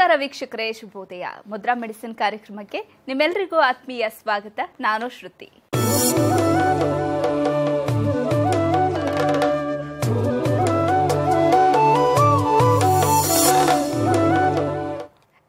ನಮಸ್ಕಾರ ವೀಕ್ಷಕರೇ ಶುಭೋದಯ ಮುದ್ರಾ ಮೆಡಿಸಿನ್ ಕಾರ್ಯಕ್ರಮಕ್ಕೆ ನಿಮ್ಮೆಲ್ಲರಿಗೂ ಆತ್ಮೀಯ ಸ್ವಾಗತ ನಾನು ಶ್ರುತಿ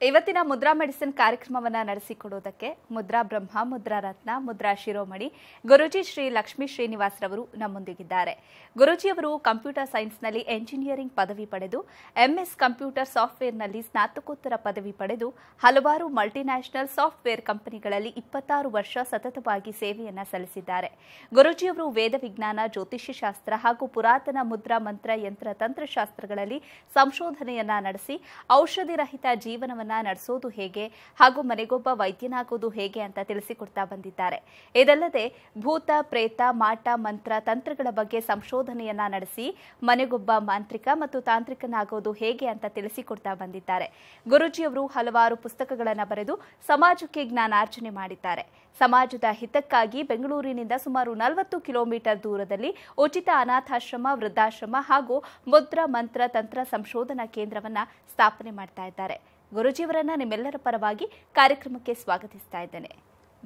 ಇವತ್ತಿನ ಮುದ್ರಾ ಮೆಡಿಸಿನ್ ಕಾರ್ಯಕ್ರಮವನ್ನು ನಡೆಸಿಕೊಡುವುದಕ್ಕೆ ಮುದ್ರಾ ಬ್ರಹ್ಮ ಮುದ್ರಾ ರತ್ನ ಮುದ್ರಾ ಶಿರೋಮಣಿ ಗುರುಜಿ ಶ್ರೀ ಲಕ್ಷ್ಮೀ ಶ್ರೀನಿವಾಸರವರು ನಮ್ಮೊಂದಿಗಿದ್ದಾರೆ ಗುರುಜಿಯವರು ಕಂಪ್ಯೂಟರ್ ಸೈನ್ಸ್ನಲ್ಲಿ ಎಂಜಿನಿಯರಿಂಗ್ ಪದವಿ ಪಡೆದು ಎಂಎಸ್ ಕಂಪ್ಯೂಟರ್ ಸಾಫ್ಟ್ವೇರ್ನಲ್ಲಿ ಸ್ನಾತಕೋತ್ತರ ಪದವಿ ಪಡೆದು ಹಲವಾರು ಮಲ್ಟಿನ್ಯಾಷನಲ್ ಸಾಫ್ಟ್ವೇರ್ ಕಂಪನಿಗಳಲ್ಲಿ ಇಪ್ಪತ್ತಾರು ವರ್ಷ ಸತತವಾಗಿ ಸೇವೆಯನ್ನು ಸಲ್ಲಿಸಿದ್ದಾರೆ ಗುರುಜಿಯವರು ವೇದ ವಿಜ್ಞಾನ ಜ್ಯೋತಿಷ್ಯಶಾಸ್ತ್ರ ಹಾಗೂ ಪುರಾತನ ಮುದ್ರಾ ಮಂತ್ರ ಯಂತ್ರ ತಂತ್ರಶಾಸ್ತ್ರಗಳಲ್ಲಿ ಸಂಶೋಧನೆಯನ್ನ ನಡೆಸಿ ಔಷಧಿ ರಹಿತ ಜೀವನವನ್ನು ನಡೆಸೋದು ಹೇಗೆ ಹಾಗೂ ಮನೆಗೊಬ್ಬ ವೈದ್ಯನಾಗೋದು ಹೇಗೆ ಅಂತ ತಿಳಿಸಿಕೊಡ್ತಾ ಬಂದಿದ್ದಾರೆ ಇದಲ್ಲದೆ ಭೂತ ಪ್ರೇತ ಮಾಟ ಮಂತ್ರ ತಂತ್ರಗಳ ಬಗ್ಗೆ ಸಂಶೋಧನೆಯನ್ನ ನಡೆಸಿ ಮನೆಗೊಬ್ಬ ಮಾಂತ್ರಿಕ ಮತ್ತು ತಾಂತ್ರಿಕನಾಗೋದು ಹೇಗೆ ಅಂತ ತಿಳಿಸಿಕೊಡ್ತಾ ಬಂದಿದ್ದಾರೆ ಗುರುಜಿಯವರು ಹಲವಾರು ಪುಸ್ತಕಗಳನ್ನು ಬರೆದು ಸಮಾಜಕ್ಕೆ ಜ್ಞಾನಾರ್ಜನೆ ಮಾಡಿದ್ದಾರೆ ಸಮಾಜದ ಹಿತಕ್ಕಾಗಿ ಬೆಂಗಳೂರಿನಿಂದ ಸುಮಾರು ನಲವತ್ತು ಕಿಲೋಮೀಟರ್ ದೂರದಲ್ಲಿ ಉಚಿತ ಅನಾಥಾಶ್ರಮ ವೃದ್ಧಾಶ್ರಮ ಹಾಗೂ ಮುದ್ರ ಮಂತ್ರ ತಂತ್ರ ಸಂಶೋಧನಾ ಕೇಂದ್ರವನ್ನ ಸ್ಥಾಪನೆ ಮಾಡ್ತಾ ಇದ್ದಾರೆ ಗುರುಜಿಯವರನ್ನ ನಿಮ್ಮೆಲ್ಲರ ಪರವಾಗಿ ಕಾರ್ಯಕ್ರಮಕ್ಕೆ ಸ್ವಾಗತಿಸ್ತಾ ಇದ್ದೇನೆ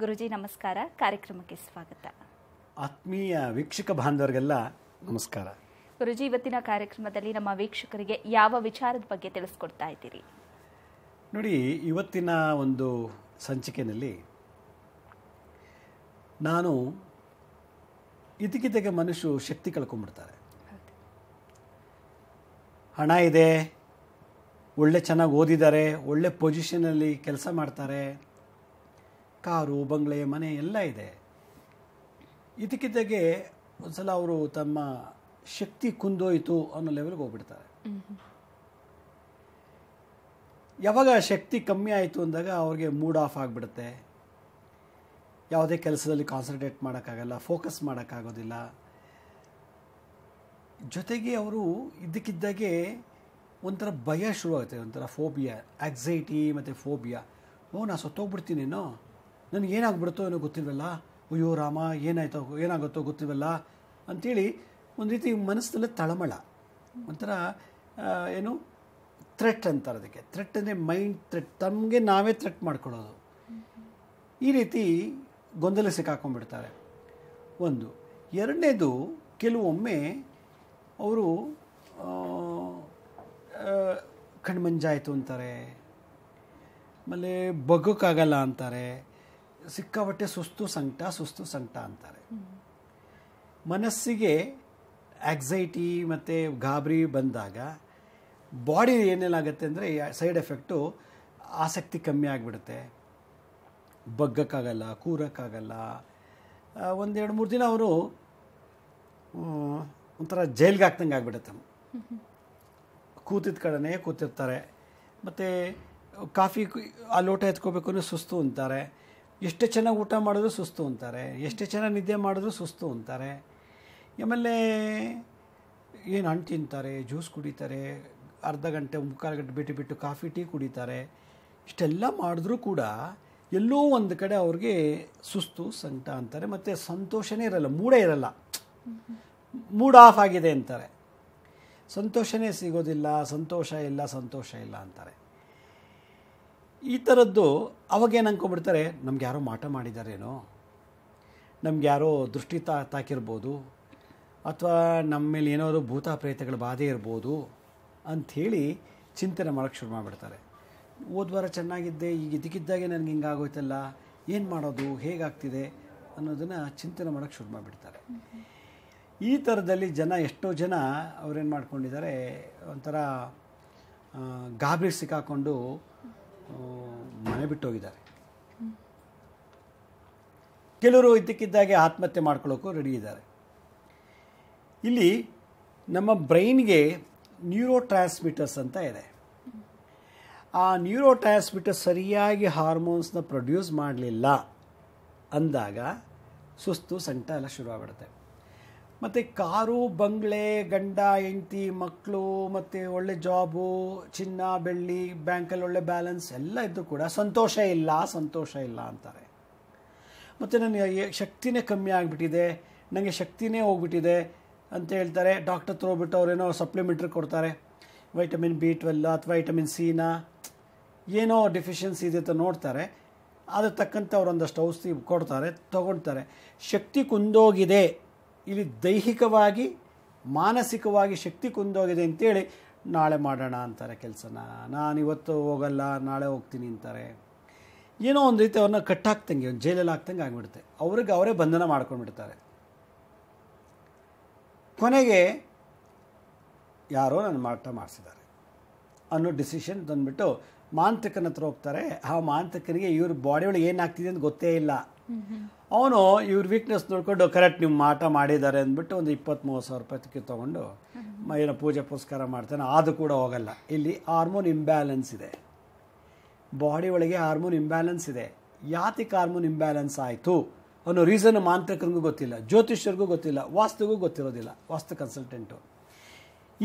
ಗುರುಜಿ ನಮಸ್ಕಾರ ಕಾರ್ಯಕ್ರಮಕ್ಕೆ ಸ್ವಾಗತ ಆತ್ಮೀಯ ವೀಕ್ಷಕ ಬಾಂಧವರಿಗೆಲ್ಲ ನಮಸ್ಕಾರ ಗುರುಜಿ ಇವತ್ತಿನ ಕಾರ್ಯಕ್ರಮದಲ್ಲಿ ನಮ್ಮ ವೀಕ್ಷಕರಿಗೆ ಯಾವ ವಿಚಾರದ ಬಗ್ಗೆ ತಿಳಿಸ್ಕೊಡ್ತಾ ಇದ್ದೀರಿ ನೋಡಿ ಇವತ್ತಿನ ಒಂದು ಸಂಚಿಕೆಯಲ್ಲಿ ನಾನು ಇದಕ್ಕಿದ್ದಾಗ ಮನುಷ್ಯರು ಶಕ್ತಿ ಕಳ್ಕೊಂಡ್ಬಿಡ್ತಾರೆ ಹಣ ಇದೆ ಒಳ್ಳೆ ಚೆನ್ನಾಗಿ ಓದಿದ್ದಾರೆ ಒಳ್ಳೆ ಪೊಸಿಷನಲ್ಲಿ ಕೆಲಸ ಮಾಡ್ತಾರೆ ಕಾರು ಬಂಗ್ಲೆ ಮನೆ ಎಲ್ಲ ಇದೆ ಇದಕ್ಕಿದ್ದಾಗೆ ಒಂದು ಸಲ ಅವರು ತಮ್ಮ ಶಕ್ತಿ ಕುಂದೋಯಿತು ಅನ್ನೋ ಲೆವೆಲ್ಗೆ ಹೋಗ್ಬಿಡ್ತಾರೆ ಯಾವಾಗ ಶಕ್ತಿ ಕಮ್ಮಿ ಆಯಿತು ಅಂದಾಗ ಅವ್ರಿಗೆ ಮೂಡ್ ಆಫ್ ಆಗಿಬಿಡುತ್ತೆ ಯಾವುದೇ ಕೆಲಸದಲ್ಲಿ ಕಾನ್ಸಂಟ್ರೇಟ್ ಮಾಡೋಕ್ಕಾಗಲ್ಲ ಫೋಕಸ್ ಮಾಡೋಕ್ಕಾಗೋದಿಲ್ಲ ಜೊತೆಗೆ ಅವರು ಇದ್ದಕ್ಕಿದ್ದಾಗೆ ಒಂಥರ ಭಯ ಶುರುವಾಗುತ್ತೆ ಒಂಥರ ಫೋಬಿಯಾ ಆಕ್ಸೈಟಿ ಮತ್ತು ಫೋಬಿಯಾ ಓ ನಾನು ಸತ್ತೋಗ್ಬಿಡ್ತೀನೇನೋ ನನಗೇನಾಗ್ಬಿಡುತ್ತೋ ಏನೋ ಗೊತ್ತಿಲ್ವಲ್ಲ ಅಯ್ಯೋ ರಾಮ ಏನಾಯ್ತೋ ಏನಾಗುತ್ತೋ ಗೊತ್ತಿಲ್ವಲ್ಲ ಅಂಥೇಳಿ ಒಂದು ರೀತಿ ಮನಸ್ಸಲ್ಲೇ ತಳಮಳ ಒಂಥರ ಏನು ಥ್ರೆಟ್ ಅಂತಾರೆ ಅದಕ್ಕೆ ಥ್ರೆಟ್ ಅಂದರೆ ಮೈಂಡ್ ಥ್ರೆಟ್ ತಮಗೆ ನಾವೇ ಥ್ರೆಟ್ ಮಾಡ್ಕೊಳ್ಳೋದು ಈ ರೀತಿ ಗೊಂದಲ ಸಿಕ್ಕಾಕೊಂಡ್ಬಿಡ್ತಾರೆ ಒಂದು ಎರಡನೇದು ಕೆಲವೊಮ್ಮೆ ಅವರು ಕಣ್ಮಂಜಾಯಿತು ಅಂತಾರೆ ಆಮೇಲೆ ಬಗ್ಗಕ್ಕಾಗಲ್ಲ ಅಂತಾರೆ ಸಿಕ್ಕಾಪಟ್ಟೆ ಸುಸ್ತು ಸಂಕಟ ಸುಸ್ತು ಸಂಕಟ ಅಂತಾರೆ ಮನಸ್ಸಿಗೆ ಆಕ್ಸೈಟಿ ಮತ್ತು ಗಾಬರಿ ಬಂದಾಗ ಬಾಡಿ ಏನೇನಾಗುತ್ತೆ ಅಂದರೆ ಸೈಡ್ ಎಫೆಕ್ಟು ಆಸಕ್ತಿ ಕಮ್ಮಿ ಆಗಿಬಿಡುತ್ತೆ ಬಗ್ಗಕ್ಕಾಗಲ್ಲ ಕೂರಕ್ಕಾಗಲ್ಲ ಒಂದೆರಡು ಮೂರು ದಿನ ಅವರು ಒಂಥರ ಜೈಲ್ಗೆ ಹಾಕ್ದಂಗೆ ಆಗಿಬಿಡುತ್ತೆ ಕೂತಿದ ಕಡೆನೇ ಕೂತಿರ್ತಾರೆ ಮತ್ತು ಕಾಫಿ ಆ ಲೋಟ ಎತ್ಕೋಬೇಕು ಅಂದರೆ ಸುಸ್ತು ಅಂತಾರೆ ಎಷ್ಟು ಚೆನ್ನಾಗಿ ಊಟ ಮಾಡಿದ್ರು ಸುಸ್ತು ಅಂತಾರೆ ಎಷ್ಟು ಚೆನ್ನಾಗಿ ನಿದ್ದೆ ಮಾಡಿದ್ರು ಸುಸ್ತು ಅಂತಾರೆ ಆಮೇಲೆ ಏನು ಹಣ್ಣು ತಿಂತಾರೆ ಜ್ಯೂಸ್ ಕುಡಿತಾರೆ ಅರ್ಧ ಗಂಟೆ ಮುಕ್ಕಾಲು ಗಂಟೆ ಬಿಟ್ಟು ಬಿಟ್ಟು ಕಾಫಿ ಟೀ ಕುಡಿತಾರೆ ಇಷ್ಟೆಲ್ಲ ಮಾಡಿದ್ರೂ ಕೂಡ ಎಲ್ಲೋ ಒಂದು ಕಡೆ ಅವ್ರಿಗೆ ಸುಸ್ತು ಸಂಕಟ ಅಂತಾರೆ ಮತ್ತು ಸಂತೋಷನೇ ಇರಲ್ಲ ಮೂಡೇ ಇರಲ್ಲ ಮೂಡ್ ಆಫ್ ಆಗಿದೆ ಅಂತಾರೆ ಸಂತೋಷನೇ ಸಿಗೋದಿಲ್ಲ ಸಂತೋಷ ಇಲ್ಲ ಸಂತೋಷ ಇಲ್ಲ ಅಂತಾರೆ ಈ ಥರದ್ದು ಅವಾಗೇನು ಅಂದ್ಕೊಂಡ್ಬಿಡ್ತಾರೆ ನಮ್ಗೆ ಯಾರೋ ಮಾಟ ಮಾಡಿದಾರೇನೋ ನಮ್ಗೆ ಯಾರೋ ದೃಷ್ಟಿ ತಾ ತಾಕಿರ್ಬೋದು ಅಥವಾ ನಮ್ಮ ಮೇಲೆ ಏನಾದ್ರು ಭೂತ ಪ್ರೇತಗಳ ಬಾಧೆ ಇರ್ಬೋದು ಅಂಥೇಳಿ ಚಿಂತನೆ ಮಾಡೋಕ್ಕೆ ಶುರು ಮಾಡಿಬಿಡ್ತಾರೆ ಓದ್ವಾರ ಚೆನ್ನಾಗಿದ್ದೆ ಈಗ ಇದಕ್ಕಿದ್ದಾಗೆ ನನಗೆ ಹಿಂಗಾಗೋಯ್ತಲ್ಲ ಏನು ಮಾಡೋದು ಹೇಗಾಗ್ತಿದೆ ಅನ್ನೋದನ್ನು ಚಿಂತನೆ ಮಾಡೋಕ್ಕೆ ಶುರು ಮಾಡಿಬಿಡ್ತಾರೆ ಈ ಥರದಲ್ಲಿ ಜನ ಎಷ್ಟೋ ಜನ ಅವ್ರೇನು ಮಾಡ್ಕೊಂಡಿದ್ದಾರೆ ಒಂಥರ ಗಾಬರಿ ಸಿಕ್ಕಾಕೊಂಡು ಮನೆ ಬಿಟ್ಟೋಗಿದ್ದಾರೆ ಕೆಲವರು ಇದ್ದಕ್ಕಿದ್ದಾಗೆ ಆತ್ಮಹತ್ಯೆ ಮಾಡ್ಕೊಳ್ಳೋಕ್ಕೂ ರೆಡಿ ಇದ್ದಾರೆ ಇಲ್ಲಿ ನಮ್ಮ ಬ್ರೈನ್ಗೆ ನ್ಯೂರೋ ಟ್ರಾನ್ಸ್ಮಿಟರ್ಸ್ ಅಂತ ಇದೆ ಆ ನ್ಯೂರೋ ಟ್ರಾನ್ಸ್ಮಿಟರ್ ಸರಿಯಾಗಿ ಹಾರ್ಮೋನ್ಸ್ನ ಪ್ರೊಡ್ಯೂಸ್ ಮಾಡಲಿಲ್ಲ ಅಂದಾಗ ಸುಸ್ತು ಸಂಕಟ ಎಲ್ಲ ಶುರುವಾಗ್ಬಿಡುತ್ತೆ ಮತ್ತು ಕಾರು ಬಂಗ್ಲೆ ಗಂಡ ಹೆಂಡತಿ ಮಕ್ಕಳು ಮತ್ತು ಒಳ್ಳೆ ಜಾಬು ಚಿನ್ನ ಬೆಳ್ಳಿ ಬ್ಯಾಂಕಲ್ಲಿ ಒಳ್ಳೆ ಬ್ಯಾಲೆನ್ಸ್ ಎಲ್ಲ ಇದ್ದು ಕೂಡ ಸಂತೋಷ ಇಲ್ಲ ಸಂತೋಷ ಇಲ್ಲ ಅಂತಾರೆ ಮತ್ತು ನನಗೆ ಶಕ್ತಿನೇ ಕಮ್ಮಿ ಆಗಿಬಿಟ್ಟಿದೆ ನನಗೆ ಶಕ್ತಿನೇ ಹೋಗ್ಬಿಟ್ಟಿದೆ ಅಂತ ಹೇಳ್ತಾರೆ ಡಾಕ್ಟರ್ ಅವ್ರು ಏನೋ ಸಪ್ಲಿಮೆಂಟ್ರಿ ಕೊಡ್ತಾರೆ ವೈಟಮಿನ್ ಬಿ ಟ್ವೆಲ್ ಅಥವಾ ವೈಟಮಿನ್ ಸಿನ ಏನೋ ಡೆಫಿಷಿಯನ್ಸಿ ಇದೆ ಅಂತ ನೋಡ್ತಾರೆ ಅದಕ್ಕೆ ತಕ್ಕಂತೆ ಒಂದಷ್ಟು ಔಷಧಿ ಕೊಡ್ತಾರೆ ತೊಗೊಳ್ತಾರೆ ಶಕ್ತಿ ಕುಂದೋಗಿದೆ ಇಲ್ಲಿ ದೈಹಿಕವಾಗಿ ಮಾನಸಿಕವಾಗಿ ಶಕ್ತಿ ಕುಂದೋಗಿದೆ ಅಂತೇಳಿ ನಾಳೆ ಮಾಡೋಣ ಅಂತಾರೆ ಕೆಲಸನ ನಾನು ಇವತ್ತು ಹೋಗಲ್ಲ ನಾಳೆ ಹೋಗ್ತೀನಿ ಅಂತಾರೆ ಏನೋ ಒಂದು ರೀತಿ ಅವ್ರನ್ನ ಕಟ್ಟಾಕ್ತಂಗೆ ಒಂದು ಜೈಲಲ್ಲಿ ಹಾಕ್ತಂಗೆ ಆಗಿಬಿಡುತ್ತೆ ಅವ್ರಿಗೆ ಅವರೇ ಬಂಧನ ಮಾಡ್ಕೊಂಡ್ಬಿಡ್ತಾರೆ ಕೊನೆಗೆ ಯಾರೋ ನನ್ನ ಮಾರಾಟ ಮಾಡಿಸಿದ್ದಾರೆ ಅನ್ನೋ ಡಿಸಿಷನ್ ತಂದುಬಿಟ್ಟು ಮಾಂತ್ರಿಕನ ಹತ್ರ ಹೋಗ್ತಾರೆ ಆ ಮಾಂತ್ರಿಕನಿಗೆ ಇವ್ರ ಬಾಡಿ ಒಳಗೆ ಏನಾಗ್ತಿದೆ ಅಂತ ಗೊತ್ತೇ ಇಲ್ಲ ಅವನು ಇವ್ರ ವೀಕ್ನೆಸ್ ನೋಡಿಕೊಂಡು ಕರೆಕ್ಟ್ ನಿಮ್ಮ ಮಾಟ ಮಾಡಿದ್ದಾರೆ ಅಂದ್ಬಿಟ್ಟು ಒಂದು ಇಪ್ಪತ್ತು ಮೂವತ್ತು ಸಾವಿರ ರೂಪಾಯಿ ತೊಗೊಂಡು ಏನೋ ಪೂಜೆ ಪುರಸ್ಕಾರ ಮಾಡ್ತಾನೆ ಅದು ಕೂಡ ಹೋಗಲ್ಲ ಇಲ್ಲಿ ಹಾರ್ಮೋನ್ ಇಂಬ್ಯಾಲೆನ್ಸ್ ಇದೆ ಬಾಡಿ ಒಳಗೆ ಹಾರ್ಮೋನ್ ಇಂಬ್ಯಾಲೆನ್ಸ್ ಇದೆ ಯಾತಿಕ್ ಹಾರ್ಮೋನ್ ಇಂಬ್ಯಾಲೆನ್ಸ್ ಆಯಿತು ಅನ್ನೋ ರೀಸನ್ ಮಾಂತ್ರಿಕರಿಗೂ ಗೊತ್ತಿಲ್ಲ ಜ್ಯೋತಿಷ್ಯರಿಗೂ ಗೊತ್ತಿಲ್ಲ ವಾಸ್ತುಗೂ ಗೊತ್ತಿರೋದಿಲ್ಲ ವಾಸ್ತು ಕನ್ಸಲ್ಟೆಂಟು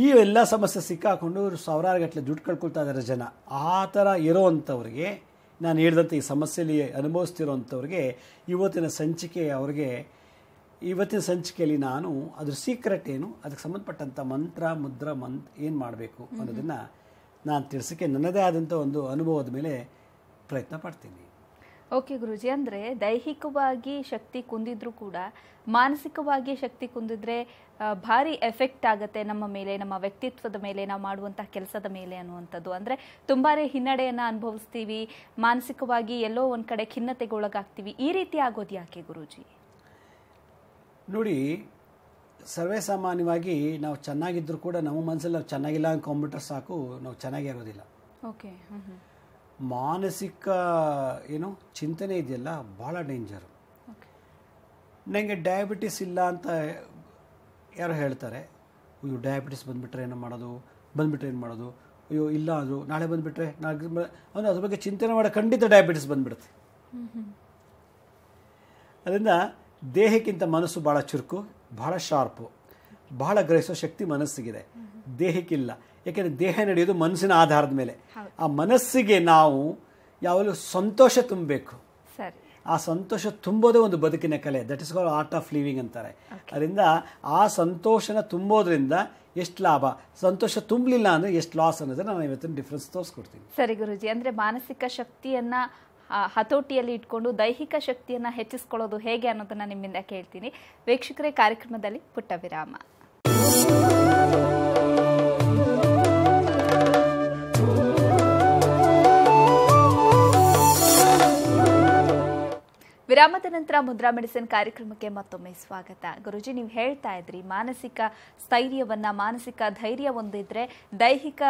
ಈ ಎಲ್ಲ ಸಮಸ್ಯೆ ಸಿಕ್ಕಾಕೊಂಡು ಸಾವಿರಾರು ಗಟ್ಟಲೆ ದುಡ್ಡು ಕಳ್ಕೊಳ್ತಾ ಇದ್ದಾರೆ ಜನ ಆ ಥರ ಇರೋವಂಥವ್ರಿಗೆ ನಾನು ಹೇಳಿದಂಥ ಈ ಸಮಸ್ಯೆಯಲ್ಲಿ ಅನುಭವಿಸ್ತಿರೋಂಥವ್ರಿಗೆ ಇವತ್ತಿನ ಸಂಚಿಕೆ ಅವ್ರಿಗೆ ಇವತ್ತಿನ ಸಂಚಿಕೆಯಲ್ಲಿ ನಾನು ಅದ್ರ ಸೀಕ್ರೆಟ್ ಏನು ಅದಕ್ಕೆ ಸಂಬಂಧಪಟ್ಟಂಥ ಮಂತ್ರ ಮುದ್ರ ಮಂತ್ ಏನು ಮಾಡಬೇಕು ಅನ್ನೋದನ್ನು ನಾನು ತಿಳಿಸೋಕ್ಕೆ ನನ್ನದೇ ಆದಂಥ ಒಂದು ಅನುಭವದ ಮೇಲೆ ಪ್ರಯತ್ನ ಪಡ್ತೀನಿ ಓಕೆ ಗುರುಜಿ ಅಂದರೆ ದೈಹಿಕವಾಗಿ ಶಕ್ತಿ ಕುಂದಿದ್ರೂ ಕೂಡ ಮಾನಸಿಕವಾಗಿ ಶಕ್ತಿ ಕುಂದಿದ್ರೆ ಭಾರಿ ಎಫೆಕ್ಟ್ ಆಗುತ್ತೆ ನಮ್ಮ ಮೇಲೆ ನಮ್ಮ ವ್ಯಕ್ತಿತ್ವದ ಮೇಲೆ ನಾವು ಮಾಡುವಂತಹ ಕೆಲಸದ ಮೇಲೆ ಅನ್ನುವಂಥದ್ದು ಅಂದರೆ ತುಂಬಾ ಹಿನ್ನಡೆಯನ್ನು ಅನುಭವಿಸ್ತೀವಿ ಮಾನಸಿಕವಾಗಿ ಎಲ್ಲೋ ಒಂದು ಕಡೆ ಖಿನ್ನತೆಗೆ ಈ ರೀತಿ ಆಗೋದು ಯಾಕೆ ಗುರುಜಿ ನೋಡಿ ಸರ್ವೇ ಸಾಮಾನ್ಯವಾಗಿ ನಾವು ಚೆನ್ನಾಗಿದ್ದರೂ ಕೂಡ ನಮ್ಮ ಮನಸ್ಸಲ್ಲಿ ನಾವು ಚೆನ್ನಾಗಿಲ್ಲ ಕಂಪ್ಯೂಟರ್ ಸಾಕು ನಾವು ಚೆನ್ನಾಗಿರೋದಿಲ್ಲ ಓಕೆ ಮಾನಸಿಕ ಏನು ಚಿಂತನೆ ಇದೆಯಲ್ಲ ಭಾಳ ಡೇಂಜರು ನನಗೆ ಡಯಾಬಿಟಿಸ್ ಇಲ್ಲ ಅಂತ ಯಾರೋ ಹೇಳ್ತಾರೆ ಅಯ್ಯೋ ಡಯಾಬಿಟಿಸ್ ಬಂದುಬಿಟ್ರೆ ಏನು ಮಾಡೋದು ಬಂದುಬಿಟ್ರೆ ಏನು ಮಾಡೋದು ಅಯ್ಯೋ ಇಲ್ಲ ಅದು ನಾಳೆ ಬಂದುಬಿಟ್ರೆ ನಾಳೆ ಅವನು ಅದ್ರ ಬಗ್ಗೆ ಚಿಂತನೆ ಮಾಡೋ ಖಂಡಿತ ಡಯಾಬಿಟಿಸ್ ಬಂದುಬಿಡುತ್ತೆ ಅದರಿಂದ ದೇಹಕ್ಕಿಂತ ಮನಸ್ಸು ಭಾಳ ಚುರುಕು ಭಾಳ ಶಾರ್ಪು ಬಹಳ ಗ್ರಹಿಸೋ ಶಕ್ತಿ ಮನಸ್ಸಿಗಿದೆ ದೇಹಕ್ಕಿಲ್ಲ ಯಾಕೆಂದರೆ ದೇಹ ನಡೆಯೋದು ಮನಸ್ಸಿನ ಆಧಾರದ ಮೇಲೆ ಆ ಮನಸ್ಸಿಗೆ ನಾವು ಯಾವಾಗಲೂ ಸಂತೋಷ ತುಂಬಬೇಕು ಆ ಸಂತೋಷ ತುಂಬೋದೇ ಒಂದು ಬದುಕಿನ ಕಲೆ that is call art of living ಅಂತಾರೆ ಅದರಿಂದ ಆ ಸಂತೋಷನ ತುಂಬೋದ್ರಿಂದ ಎಷ್ಟು ಲಾಭ ಸಂತೋಷ ತುಂಬಲಿಲ್ಲ ಅಂದರೆ ಎಷ್ಟು ಲಾಸ್ ಅನ್ನೋದನ್ನ ನಾನು ಇವತ್ತಿನ ಡಿಫ್ರೆನ್ಸ್ ತೋರಿಸ್ಕೊಡ್ತೀನಿ ಸರಿ ಗುರುಜಿ ಅಂದರೆ ಮಾನಸಿಕ ಶಕ್ತಿಯನ್ನು ಹತೋಟಿಯಲ್ಲಿ ಇಟ್ಕೊಂಡು ದೈಹಿಕ ಶಕ್ತಿಯನ್ನು ಹೆಚ್ಚಿಸ್ಕೊಳ್ಳೋದು ಹೇಗೆ ಅನ್ನೋದನ್ನು ನಿಮ್ಮಿಂದ ಕೇಳ್ತೀನಿ ವೀಕ್ಷಕರೇ ಕಾರ್ಯಕ್ರಮದಲ್ಲಿ ಪುಟ್ಟ ವಿರಾಮ ವಿರಾಮದ ನಂತರ ಮುದ್ರಾ ಮೆಡಿಸಿನ್ ಕಾರ್ಯಕ್ರಮಕ್ಕೆ ಮತ್ತೊಮ್ಮೆ ಸ್ವಾಗತ ಗುರುಜಿ ನೀವು ಹೇಳ್ತಾ ಇದ್ರಿ ಮಾನಸಿಕ ಸ್ಥೈರ್ಯವನ್ನ ಮಾನಸಿಕ ಧೈರ್ಯ ಒಂದಿದ್ರೆ ದೈಹಿಕ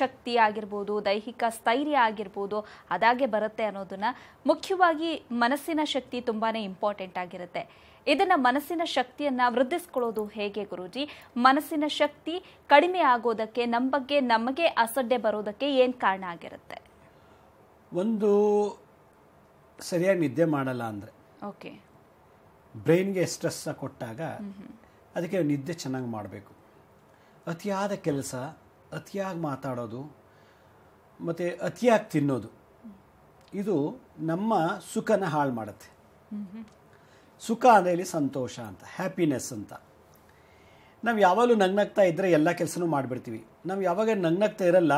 ಶಕ್ತಿ ಆಗಿರ್ಬೋದು ದೈಹಿಕ ಸ್ಥೈರ್ಯ ಆಗಿರ್ಬೋದು ಅದಾಗೆ ಬರುತ್ತೆ ಅನ್ನೋದನ್ನ ಮುಖ್ಯವಾಗಿ ಮನಸ್ಸಿನ ಶಕ್ತಿ ತುಂಬಾನೇ ಇಂಪಾರ್ಟೆಂಟ್ ಆಗಿರುತ್ತೆ ಇದನ್ನ ಮನಸ್ಸಿನ ಶಕ್ತಿಯನ್ನ ವೃದ್ಧಿಸ್ಕೊಳ್ಳೋದು ಹೇಗೆ ಗುರುಜಿ ಮನಸ್ಸಿನ ಶಕ್ತಿ ಕಡಿಮೆ ಆಗೋದಕ್ಕೆ ನಮ್ಮ ಬಗ್ಗೆ ನಮಗೆ ಅಸಡ್ಡೆ ಬರೋದಕ್ಕೆ ಏನು ಕಾರಣ ಆಗಿರುತ್ತೆ ಒಂದು ಸರಿಯಾಗಿ ನಿದ್ದೆ ಮಾಡಲ್ಲ ಅಂದರೆ ಓಕೆ ಬ್ರೈನ್ಗೆ ಸ್ಟ್ರೆಸ್ಸ ಕೊಟ್ಟಾಗ ಅದಕ್ಕೆ ನಿದ್ದೆ ಚೆನ್ನಾಗಿ ಮಾಡಬೇಕು ಅತಿಯಾದ ಕೆಲಸ ಅತಿಯಾಗಿ ಮಾತಾಡೋದು ಮತ್ತು ಅತಿಯಾಗಿ ತಿನ್ನೋದು ಇದು ನಮ್ಮ ಸುಖನ ಹಾಳು ಮಾಡುತ್ತೆ ಸುಖ ಅಂದರೆ ಇಲ್ಲಿ ಸಂತೋಷ ಅಂತ ಹ್ಯಾಪಿನೆಸ್ ಅಂತ ನಾವು ಯಾವಾಗಲೂ ನಗ್ನಗ್ತಾ ಇದ್ದರೆ ಎಲ್ಲ ಕೆಲಸನೂ ಮಾಡಿಬಿಡ್ತೀವಿ ನಾವು ಯಾವಾಗ ನಗ್ನಗ್ತಾ ಇರಲ್ಲ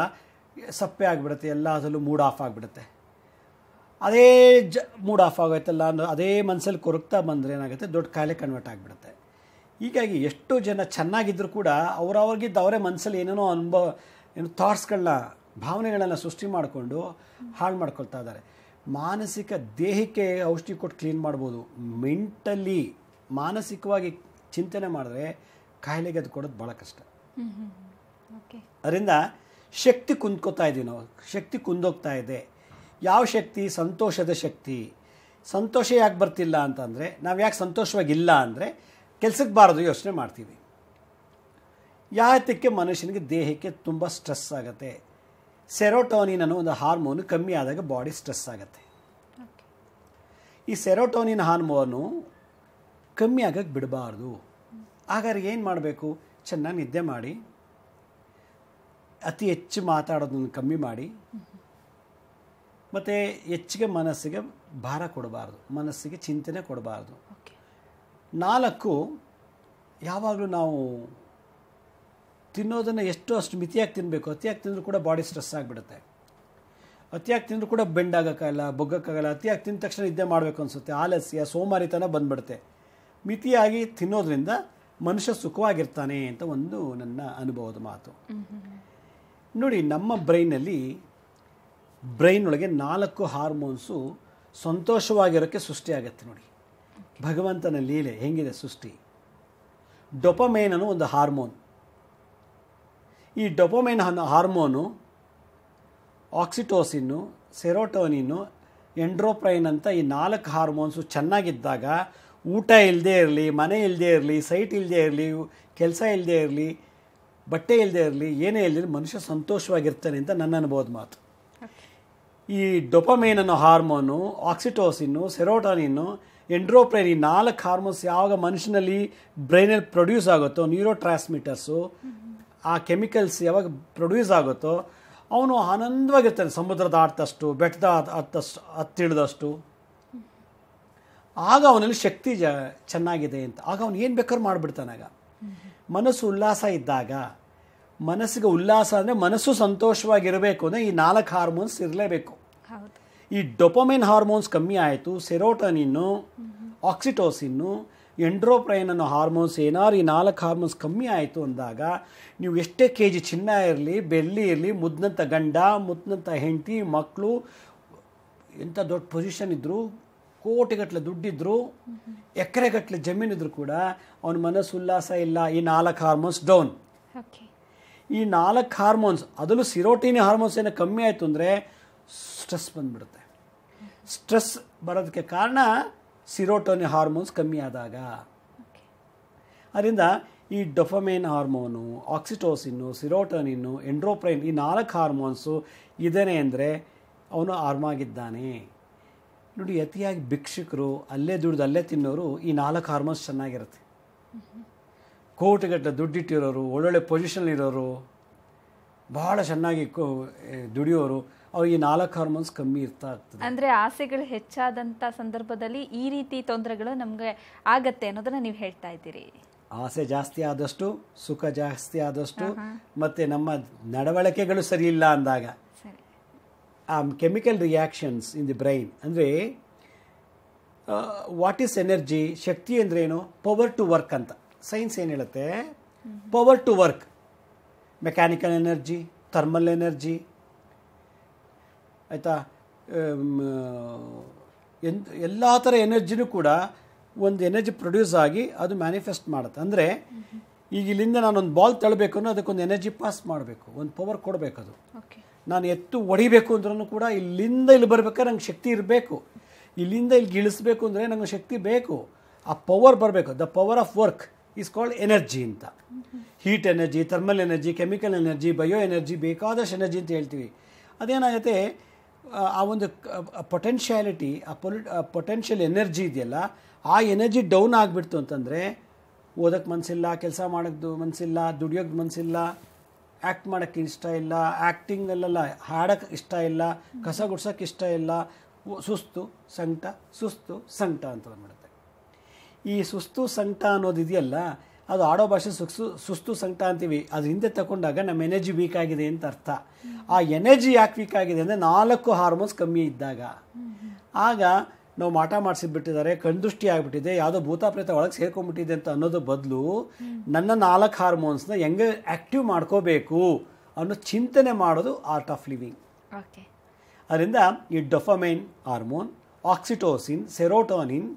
ಸಪ್ಪೆ ಆಗಿಬಿಡುತ್ತೆ ಅದರಲ್ಲೂ ಮೂಡ್ ಆಫ್ ಆಗಿಬಿಡುತ್ತೆ ಅದೇ ಜ ಮೂಡ್ ಆಫ್ ಆಗೋಯ್ತಲ್ಲ ಅನ್ನೋ ಅದೇ ಮನಸ್ಸಲ್ಲಿ ಕೊರಕ್ತಾ ಬಂದರೆ ಏನಾಗುತ್ತೆ ದೊಡ್ಡ ಕಾಯಿಲೆ ಕನ್ವರ್ಟ್ ಆಗಿಬಿಡುತ್ತೆ ಹೀಗಾಗಿ ಎಷ್ಟು ಜನ ಚೆನ್ನಾಗಿದ್ದರೂ ಕೂಡ ಅವ್ರವ್ರಿಗಿದ್ದ ಅವರೇ ಮನಸ್ಸಲ್ಲಿ ಏನೇನೋ ಅನುಭವ ಏನು ಥಾಟ್ಸ್ಗಳನ್ನ ಭಾವನೆಗಳನ್ನ ಸೃಷ್ಟಿ ಮಾಡಿಕೊಂಡು ಹಾಳು ಮಾಡ್ಕೊಳ್ತಾ ಇದ್ದಾರೆ ಮಾನಸಿಕ ದೇಹಕ್ಕೆ ಔಷಧಿ ಕೊಟ್ಟು ಕ್ಲೀನ್ ಮಾಡ್ಬೋದು ಮೆಂಟಲಿ ಮಾನಸಿಕವಾಗಿ ಚಿಂತನೆ ಮಾಡಿದ್ರೆ ಕಾಯಿಲೆಗೆ ಅದು ಕೊಡೋದು ಭಾಳ ಕಷ್ಟ ಅದರಿಂದ ಶಕ್ತಿ ಕುಂದ್ಕೋತಾ ಇದ್ದೀವಿ ನಾವು ಶಕ್ತಿ ಕುಂದೋಗ್ತಾ ಇದೆ ಯಾವ ಶಕ್ತಿ ಸಂತೋಷದ ಶಕ್ತಿ ಸಂತೋಷ ಯಾಕೆ ಬರ್ತಿಲ್ಲ ಅಂತಂದರೆ ನಾವು ಯಾಕೆ ಸಂತೋಷವಾಗಿಲ್ಲ ಅಂದರೆ ಕೆಲಸಕ್ಕೆ ಬಾರದು ಯೋಚನೆ ಮಾಡ್ತೀವಿ ಯಾತಕ್ಕೆ ಮನುಷ್ಯನಿಗೆ ದೇಹಕ್ಕೆ ತುಂಬ ಸ್ಟ್ರೆಸ್ ಆಗುತ್ತೆ ಸೆರೋಟೋನಿನ್ ಅನ್ನೋ ಒಂದು ಹಾರ್ಮೋನು ಕಮ್ಮಿ ಆದಾಗ ಬಾಡಿ ಸ್ಟ್ರೆಸ್ ಆಗುತ್ತೆ ಈ ಸೆರೋಟೋನಿನ್ ಹಾರ್ಮೋನು ಕಮ್ಮಿ ಆಗಕ್ಕೆ ಬಿಡಬಾರ್ದು ಹಾಗಾದ್ರೆ ಏನು ಮಾಡಬೇಕು ಚೆನ್ನಾಗಿ ನಿದ್ದೆ ಮಾಡಿ ಅತಿ ಹೆಚ್ಚು ಮಾತಾಡೋದನ್ನು ಕಮ್ಮಿ ಮಾಡಿ ಮತ್ತು ಹೆಚ್ಚಿಗೆ ಮನಸ್ಸಿಗೆ ಭಾರ ಕೊಡಬಾರ್ದು ಮನಸ್ಸಿಗೆ ಚಿಂತನೆ ಕೊಡಬಾರ್ದು ನಾಲ್ಕು ಯಾವಾಗಲೂ ನಾವು ತಿನ್ನೋದನ್ನು ಎಷ್ಟು ಅಷ್ಟು ಮಿತಿಯಾಗಿ ತಿನ್ನಬೇಕು ಅತಿಯಾಗಿ ತಿಂದರೂ ಕೂಡ ಬಾಡಿ ಸ್ಟ್ರೆಸ್ ಆಗಿಬಿಡುತ್ತೆ ಅತಿಯಾಗಿ ತಿಂದರೂ ಕೂಡ ಬೆಂಡ್ ಆಗೋಕ್ಕಾಗಲ್ಲ ಬೊಗ್ಗೋಕ್ಕಾಗಲ್ಲ ಅತಿಯಾಗಿ ತಿಂದ ತಕ್ಷಣ ಇದ್ದೇ ಮಾಡಬೇಕು ಅನಿಸುತ್ತೆ ಆಲಸ್ಯ ಸೋಮಾರಿತನ ಬಂದ್ಬಿಡುತ್ತೆ ಮಿತಿಯಾಗಿ ತಿನ್ನೋದ್ರಿಂದ ಮನುಷ್ಯ ಸುಖವಾಗಿರ್ತಾನೆ ಅಂತ ಒಂದು ನನ್ನ ಅನುಭವದ ಮಾತು ನೋಡಿ ನಮ್ಮ ಬ್ರೈನಲ್ಲಿ ಬ್ರೈನ್ ಒಳಗೆ ನಾಲ್ಕು ಹಾರ್ಮೋನ್ಸು ಸಂತೋಷವಾಗಿರೋಕ್ಕೆ ಸೃಷ್ಟಿಯಾಗತ್ತೆ ನೋಡಿ ಭಗವಂತನ ಲೀಲೆ ಹೆಂಗಿದೆ ಸೃಷ್ಟಿ ಡೊಪೊಮೈನ್ ಅನ್ನೋ ಒಂದು ಹಾರ್ಮೋನ್ ಈ ಡೊಪೊಮೈನ್ ಅನ್ನೋ ಹಾರ್ಮೋನು ಆಕ್ಸಿಟೋಸಿನ್ನು ಸೆರೋಟೋನಿನ್ನು ಎಂಡ್ರೋಪ್ರೈನ್ ಅಂತ ಈ ನಾಲ್ಕು ಹಾರ್ಮೋನ್ಸು ಚೆನ್ನಾಗಿದ್ದಾಗ ಊಟ ಇಲ್ಲದೆ ಇರಲಿ ಮನೆ ಇಲ್ಲದೆ ಇರಲಿ ಸೈಟ್ ಇಲ್ಲದೆ ಇರಲಿ ಕೆಲಸ ಇಲ್ಲದೆ ಇರಲಿ ಬಟ್ಟೆ ಇಲ್ಲದೆ ಇರಲಿ ಏನೇ ಇಲ್ಲದೆ ಮನುಷ್ಯ ಸಂತೋಷವಾಗಿರ್ತಾನೆ ಅಂತ ನನ್ನ ಅನ್ಬೋದು ಮಾತು ಈ ಡೊಪಮೇನ್ ಅನ್ನೋ ಹಾರ್ಮೋನು ಆಕ್ಸಿಟೋಸಿನ್ನು ಸೆರೋಟಾನಿನ್ನು ಎಂಡ್ರೋಪ್ರೈನ್ ಈ ನಾಲ್ಕು ಹಾರ್ಮೋನ್ಸ್ ಯಾವಾಗ ಮನುಷ್ಯನಲ್ಲಿ ಬ್ರೈನಲ್ಲಿ ಪ್ರೊಡ್ಯೂಸ್ ಆಗುತ್ತೋ ನ್ಯೂರೋ ಟ್ರಾನ್ಸ್ಮಿಟರ್ಸು ಆ ಕೆಮಿಕಲ್ಸ್ ಯಾವಾಗ ಪ್ರೊಡ್ಯೂಸ್ ಆಗುತ್ತೋ ಅವನು ಆನಂದವಾಗಿರ್ತಾನೆ ಸಮುದ್ರದ ಆಡ್ತಷ್ಟು ಬೆಟ್ಟದ ಹತ್ತಷ್ಟು ಹತ್ತಿಳಿದಷ್ಟು ಆಗ ಅವನಲ್ಲಿ ಶಕ್ತಿ ಜ ಚೆನ್ನಾಗಿದೆ ಅಂತ ಆಗ ಅವನು ಏನು ಬೇಕಾದ್ರೂ ಮಾಡಿಬಿಡ್ತಾನಾಗ ಮನಸ್ಸು ಉಲ್ಲಾಸ ಇದ್ದಾಗ ಮನಸ್ಸಿಗೆ ಉಲ್ಲಾಸ ಅಂದರೆ ಮನಸ್ಸು ಸಂತೋಷವಾಗಿರಬೇಕು ಅಂದರೆ ಈ ನಾಲ್ಕು ಹಾರ್ಮೋನ್ಸ್ ಇರಲೇಬೇಕು ಈ ಡೊಪೊಮೆನ್ ಹಾರ್ಮೋನ್ಸ್ ಕಮ್ಮಿ ಆಯಿತು ಸೆರೋಟನಿನ್ನು ಆಕ್ಸಿಟೋಸಿನ್ನು ಎಂಡ್ರೋಪ್ರೈನ್ ಅನ್ನೋ ಹಾರ್ಮೋನ್ಸ್ ಏನಾದ್ರು ಈ ನಾಲ್ಕು ಹಾರ್ಮೋನ್ಸ್ ಕಮ್ಮಿ ಆಯಿತು ಅಂದಾಗ ನೀವು ಎಷ್ಟೇ ಕೆ ಜಿ ಚಿನ್ನ ಇರಲಿ ಬೆಳ್ಳಿ ಇರಲಿ ಮುದ್ದಂಥ ಗಂಡ ಮುದ್ದಂಥ ಹೆಂಡತಿ ಮಕ್ಕಳು ಎಂಥ ದೊಡ್ಡ ಪೊಸಿಷನ್ ಇದ್ದರು ಕೋಟಿಗಟ್ಟಲೆ ದುಡ್ಡಿದ್ರು ಎಕರೆಗಟ್ಟಲೆ ಜಮೀನಿದ್ರು ಕೂಡ ಅವನ ಮನಸ್ಸು ಉಲ್ಲಾಸ ಇಲ್ಲ ಈ ನಾಲ್ಕು ಹಾರ್ಮೋನ್ಸ್ ಡೌನ್ ಈ ನಾಲ್ಕು ಹಾರ್ಮೋನ್ಸ್ ಅದರಲ್ಲೂ ಸಿರೋಟಿನಿ ಹಾರ್ಮೋನ್ಸ್ ಏನೋ ಕಮ್ಮಿ ಆಯಿತು ಅಂದರೆ ಸ್ಟ್ರೆಸ್ ಬಂದ್ಬಿಡುತ್ತೆ ಸ್ಟ್ರೆಸ್ ಬರೋದಕ್ಕೆ ಕಾರಣ ಸಿರೋಟೋನಿ ಹಾರ್ಮೋನ್ಸ್ ಕಮ್ಮಿ ಆದಾಗ ಅದರಿಂದ ಈ ಡೊಫಮೇನ್ ಹಾರ್ಮೋನು ಆಕ್ಸಿಟೋಸಿನ್ನು ಸಿರೋಟೋನಿನ್ನು ಎಂಡ್ರೋಪ್ರೈನ್ ಈ ನಾಲ್ಕು ಹಾರ್ಮೋನ್ಸು ಇದೇನೆ ಅಂದರೆ ಅವನು ಆರ್ಮಾಗಿದ್ದಾನೆ ನೋಡಿ ಅತಿಯಾಗಿ ಭಿಕ್ಷುಕರು ಅಲ್ಲೇ ದುಡಿದು ಅಲ್ಲೇ ತಿನ್ನೋರು ಈ ನಾಲ್ಕು ಹಾರ್ಮೋನ್ಸ್ ಚೆನ್ನಾಗಿರುತ್ತೆ ಕೋಟಿಗಟ್ಟಲೆ ದುಡ್ಡಿಟ್ಟಿರೋರು ಒಳ್ಳೊಳ್ಳೆ ಇರೋರು ಬಹಳ ಚೆನ್ನಾಗಿ ದುಡಿಯೋರು ಅವ್ರು ಈ ನಾಲ್ಕು ಹಾರ್ಮೋನ್ಸ್ ಕಮ್ಮಿ ಇರ್ತಾ ಇರ್ತದೆ ಅಂದರೆ ಆಸೆಗಳು ಹೆಚ್ಚಾದಂಥ ಸಂದರ್ಭದಲ್ಲಿ ಈ ರೀತಿ ತೊಂದರೆಗಳು ನಮಗೆ ಆಗತ್ತೆ ಅನ್ನೋದನ್ನ ನೀವು ಹೇಳ್ತಾ ಇದ್ದೀರಿ ಆಸೆ ಜಾಸ್ತಿ ಆದಷ್ಟು ಸುಖ ಜಾಸ್ತಿ ಆದಷ್ಟು ಮತ್ತು ನಮ್ಮ ನಡವಳಿಕೆಗಳು ಸರಿ ಇಲ್ಲ ಅಂದಾಗ ಆ chemical reactions in the brain ಅಂದರೆ ವಾಟ್ ಈಸ್ ಎನರ್ಜಿ ಶಕ್ತಿ ಏನು ಪವರ್ ಟು ವರ್ಕ್ ಅಂತ ಸೈನ್ಸ್ ಏನು ಹೇಳುತ್ತೆ power to work mechanical energy thermal energy ಆಯಿತಾ ಎನ್ ಎಲ್ಲ ಥರ ಎನರ್ಜಿನೂ ಕೂಡ ಒಂದು ಎನರ್ಜಿ ಪ್ರೊಡ್ಯೂಸ್ ಆಗಿ ಅದು ಮ್ಯಾನಿಫೆಸ್ಟ್ ಮಾಡುತ್ತೆ ಅಂದರೆ ಈಗ ಇಲ್ಲಿಂದ ನಾನೊಂದು ಬಾಲ್ ತಳ್ಳಬೇಕು ಅಂದರೆ ಅದಕ್ಕೊಂದು ಎನರ್ಜಿ ಪಾಸ್ ಮಾಡಬೇಕು ಒಂದು ಪವರ್ ಕೊಡಬೇಕು ಅದು ನಾನು ಎತ್ತು ಹೊಡಿಬೇಕು ಅಂದ್ರೂ ಕೂಡ ಇಲ್ಲಿಂದ ಇಲ್ಲಿ ಬರಬೇಕಾದ್ರೆ ನಂಗೆ ಶಕ್ತಿ ಇರಬೇಕು ಇಲ್ಲಿಂದ ಇಲ್ಲಿ ಗಿಳಿಸ್ಬೇಕು ಅಂದರೆ ನಂಗೆ ಶಕ್ತಿ ಬೇಕು ಆ ಪವರ್ ಬರಬೇಕು the power of work is called energy ಅಂತ heat energy thermal energy chemical energy bio energy ಬೇಕಾದಷ್ಟು ಎನರ್ಜಿ ಅಂತ ಹೇಳ್ತೀವಿ ಅದೇನಾಗುತ್ತೆ ಆ ಒಂದು ಪೊಟೆನ್ಷಿಯಾಲಿಟಿ ಆ ಪೊಲಿ ಪೊಟೆನ್ಷಿಯಲ್ ಎನರ್ಜಿ ಇದೆಯಲ್ಲ ಆ ಎನರ್ಜಿ ಡೌನ್ ಆಗಿಬಿಡ್ತು ಅಂತಂದರೆ ಓದೋಕ್ಕೆ ಮನಸ್ಸಿಲ್ಲ ಕೆಲಸ ಮಾಡೋದು ಮನಸ್ಸಿಲ್ಲ ದುಡಿಯೋಕ್ಕೆ ಮನಸ್ಸಿಲ್ಲ ಆ್ಯಕ್ಟ್ ಮಾಡೋಕ್ಕೆ ಇಷ್ಟ ಇಲ್ಲ ಆ್ಯಕ್ಟಿಂಗಲ್ಲೆಲ್ಲ ಹಾಡಕ್ಕೆ ಇಷ್ಟ ಇಲ್ಲ ಕಸ ಗುಡ್ಸೋಕ್ಕೆ ಇಷ್ಟ ಇಲ್ಲ ಸುಸ್ತು ಸಂಕಟ ಸುಸ್ತು ಸಂಕಟ ಅಂತ ಮಾಡುತ್ತೆ ಈ ಸುಸ್ತು ಸಂಕಟ ಅನ್ನೋದಿದೆಯಲ್ಲ ಅದು ಆಡೋ ಭಾಷೆ ಸುಸ್ತು ಸುಸ್ತು ಸಂಕಟ ಅಂತೀವಿ ಅದು ಹಿಂದೆ ತಗೊಂಡಾಗ ನಮ್ಮ ಎನರ್ಜಿ ವೀಕ್ ಆಗಿದೆ ಅಂತ ಅರ್ಥ ಆ ಎನರ್ಜಿ ಯಾಕೆ ವೀಕ್ ಆಗಿದೆ ಅಂದರೆ ನಾಲ್ಕು ಹಾರ್ಮೋನ್ಸ್ ಕಮ್ಮಿ ಇದ್ದಾಗ ಆಗ ನಾವು ಮಾಟ ಮಾಡಿಸಿಬಿಟ್ಟಿದ್ದಾರೆ ಕಣ್ದೃಷ್ಟಿ ಆಗಿಬಿಟ್ಟಿದೆ ಯಾವುದೋ ಭೂತಾಪ್ರೇತ ಒಳಗೆ ಸೇರ್ಕೊಂಡ್ಬಿಟ್ಟಿದೆ ಅಂತ ಅನ್ನೋದು ಬದಲು ನನ್ನ ನಾಲ್ಕು ಹಾರ್ಮೋನ್ಸ್ನ ಹೆಂಗೆ ಆ್ಯಕ್ಟಿವ್ ಮಾಡ್ಕೋಬೇಕು ಅನ್ನೋ ಚಿಂತನೆ ಮಾಡೋದು ಆರ್ಟ್ ಆಫ್ ಲಿವಿಂಗ್ ಅದರಿಂದ ಈ ಡೊಫಮೈನ್ ಹಾರ್ಮೋನ್ ಆಕ್ಸಿಟೋಸಿನ್ ಸೆರೋಟೋನಿನ್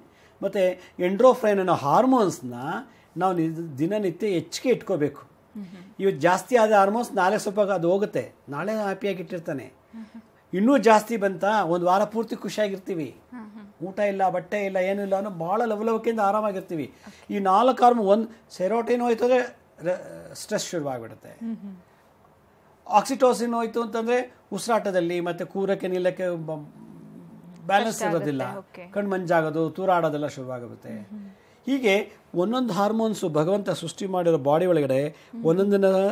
ಮತ್ತು ಎಂಡ್ರೋಫ್ರೈನ್ ಅನ್ನೋ ಹಾರ್ಮೋನ್ಸ್ನ ನಾವು ನಿ ದಿನನಿತ್ಯ ಹೆಚ್ಚಿಗೆ ಇಟ್ಕೋಬೇಕು ಇವತ್ತು ಜಾಸ್ತಿ ಆದ ಹಾರ್ಮೋನ್ಸ್ ನಾಳೆ ಸ್ವಲ್ಪ ಅದು ಹೋಗುತ್ತೆ ನಾಳೆ ಇಟ್ಟಿರ್ತಾನೆ ಇನ್ನೂ ಜಾಸ್ತಿ ಬಂತ ಒಂದು ವಾರ ಪೂರ್ತಿ ಖುಷಿಯಾಗಿರ್ತೀವಿ ಊಟ ಇಲ್ಲ ಬಟ್ಟೆ ಇಲ್ಲ ಏನೂ ಇಲ್ಲ ಅನ್ನೋ ಭಾಳ ಲವಲವಿಕೆಯಿಂದ ಆರಾಮಾಗಿರ್ತೀವಿ ಈ ನಾಲ್ಕು ಹಾರ್ಮ್ ಒಂದು ಸೆರೋಟಿನ್ ಹೋಯ್ತು ಅಂದರೆ ಸ್ಟ್ರೆಸ್ ಶುರುವಾಗಿಬಿಡುತ್ತೆ ಆಕ್ಸಿಟೋಸಿನ್ ಹೋಯ್ತು ಅಂತಂದರೆ ಉಸಿರಾಟದಲ್ಲಿ ಮತ್ತು ಕೂರಕ್ಕೆ ನಿಲ್ಲಕ್ಕೆ ಬ್ಯಾಲೆನ್ಸ್ ಇರೋದಿಲ್ಲ ಕಣ್ಣು ಮಂಜಾಗೋದು ತೂರಾಡೋದೆಲ್ಲ ಶುರುವಾಗುತ್ತೆ ಹೀಗೆ ಒಂದೊಂದು ಹಾರ್ಮೋನ್ಸು ಭಗವಂತ ಸೃಷ್ಟಿ ಮಾಡಿರೋ ಬಾಡಿ ಒಳಗಡೆ ಕಾರ್ಯ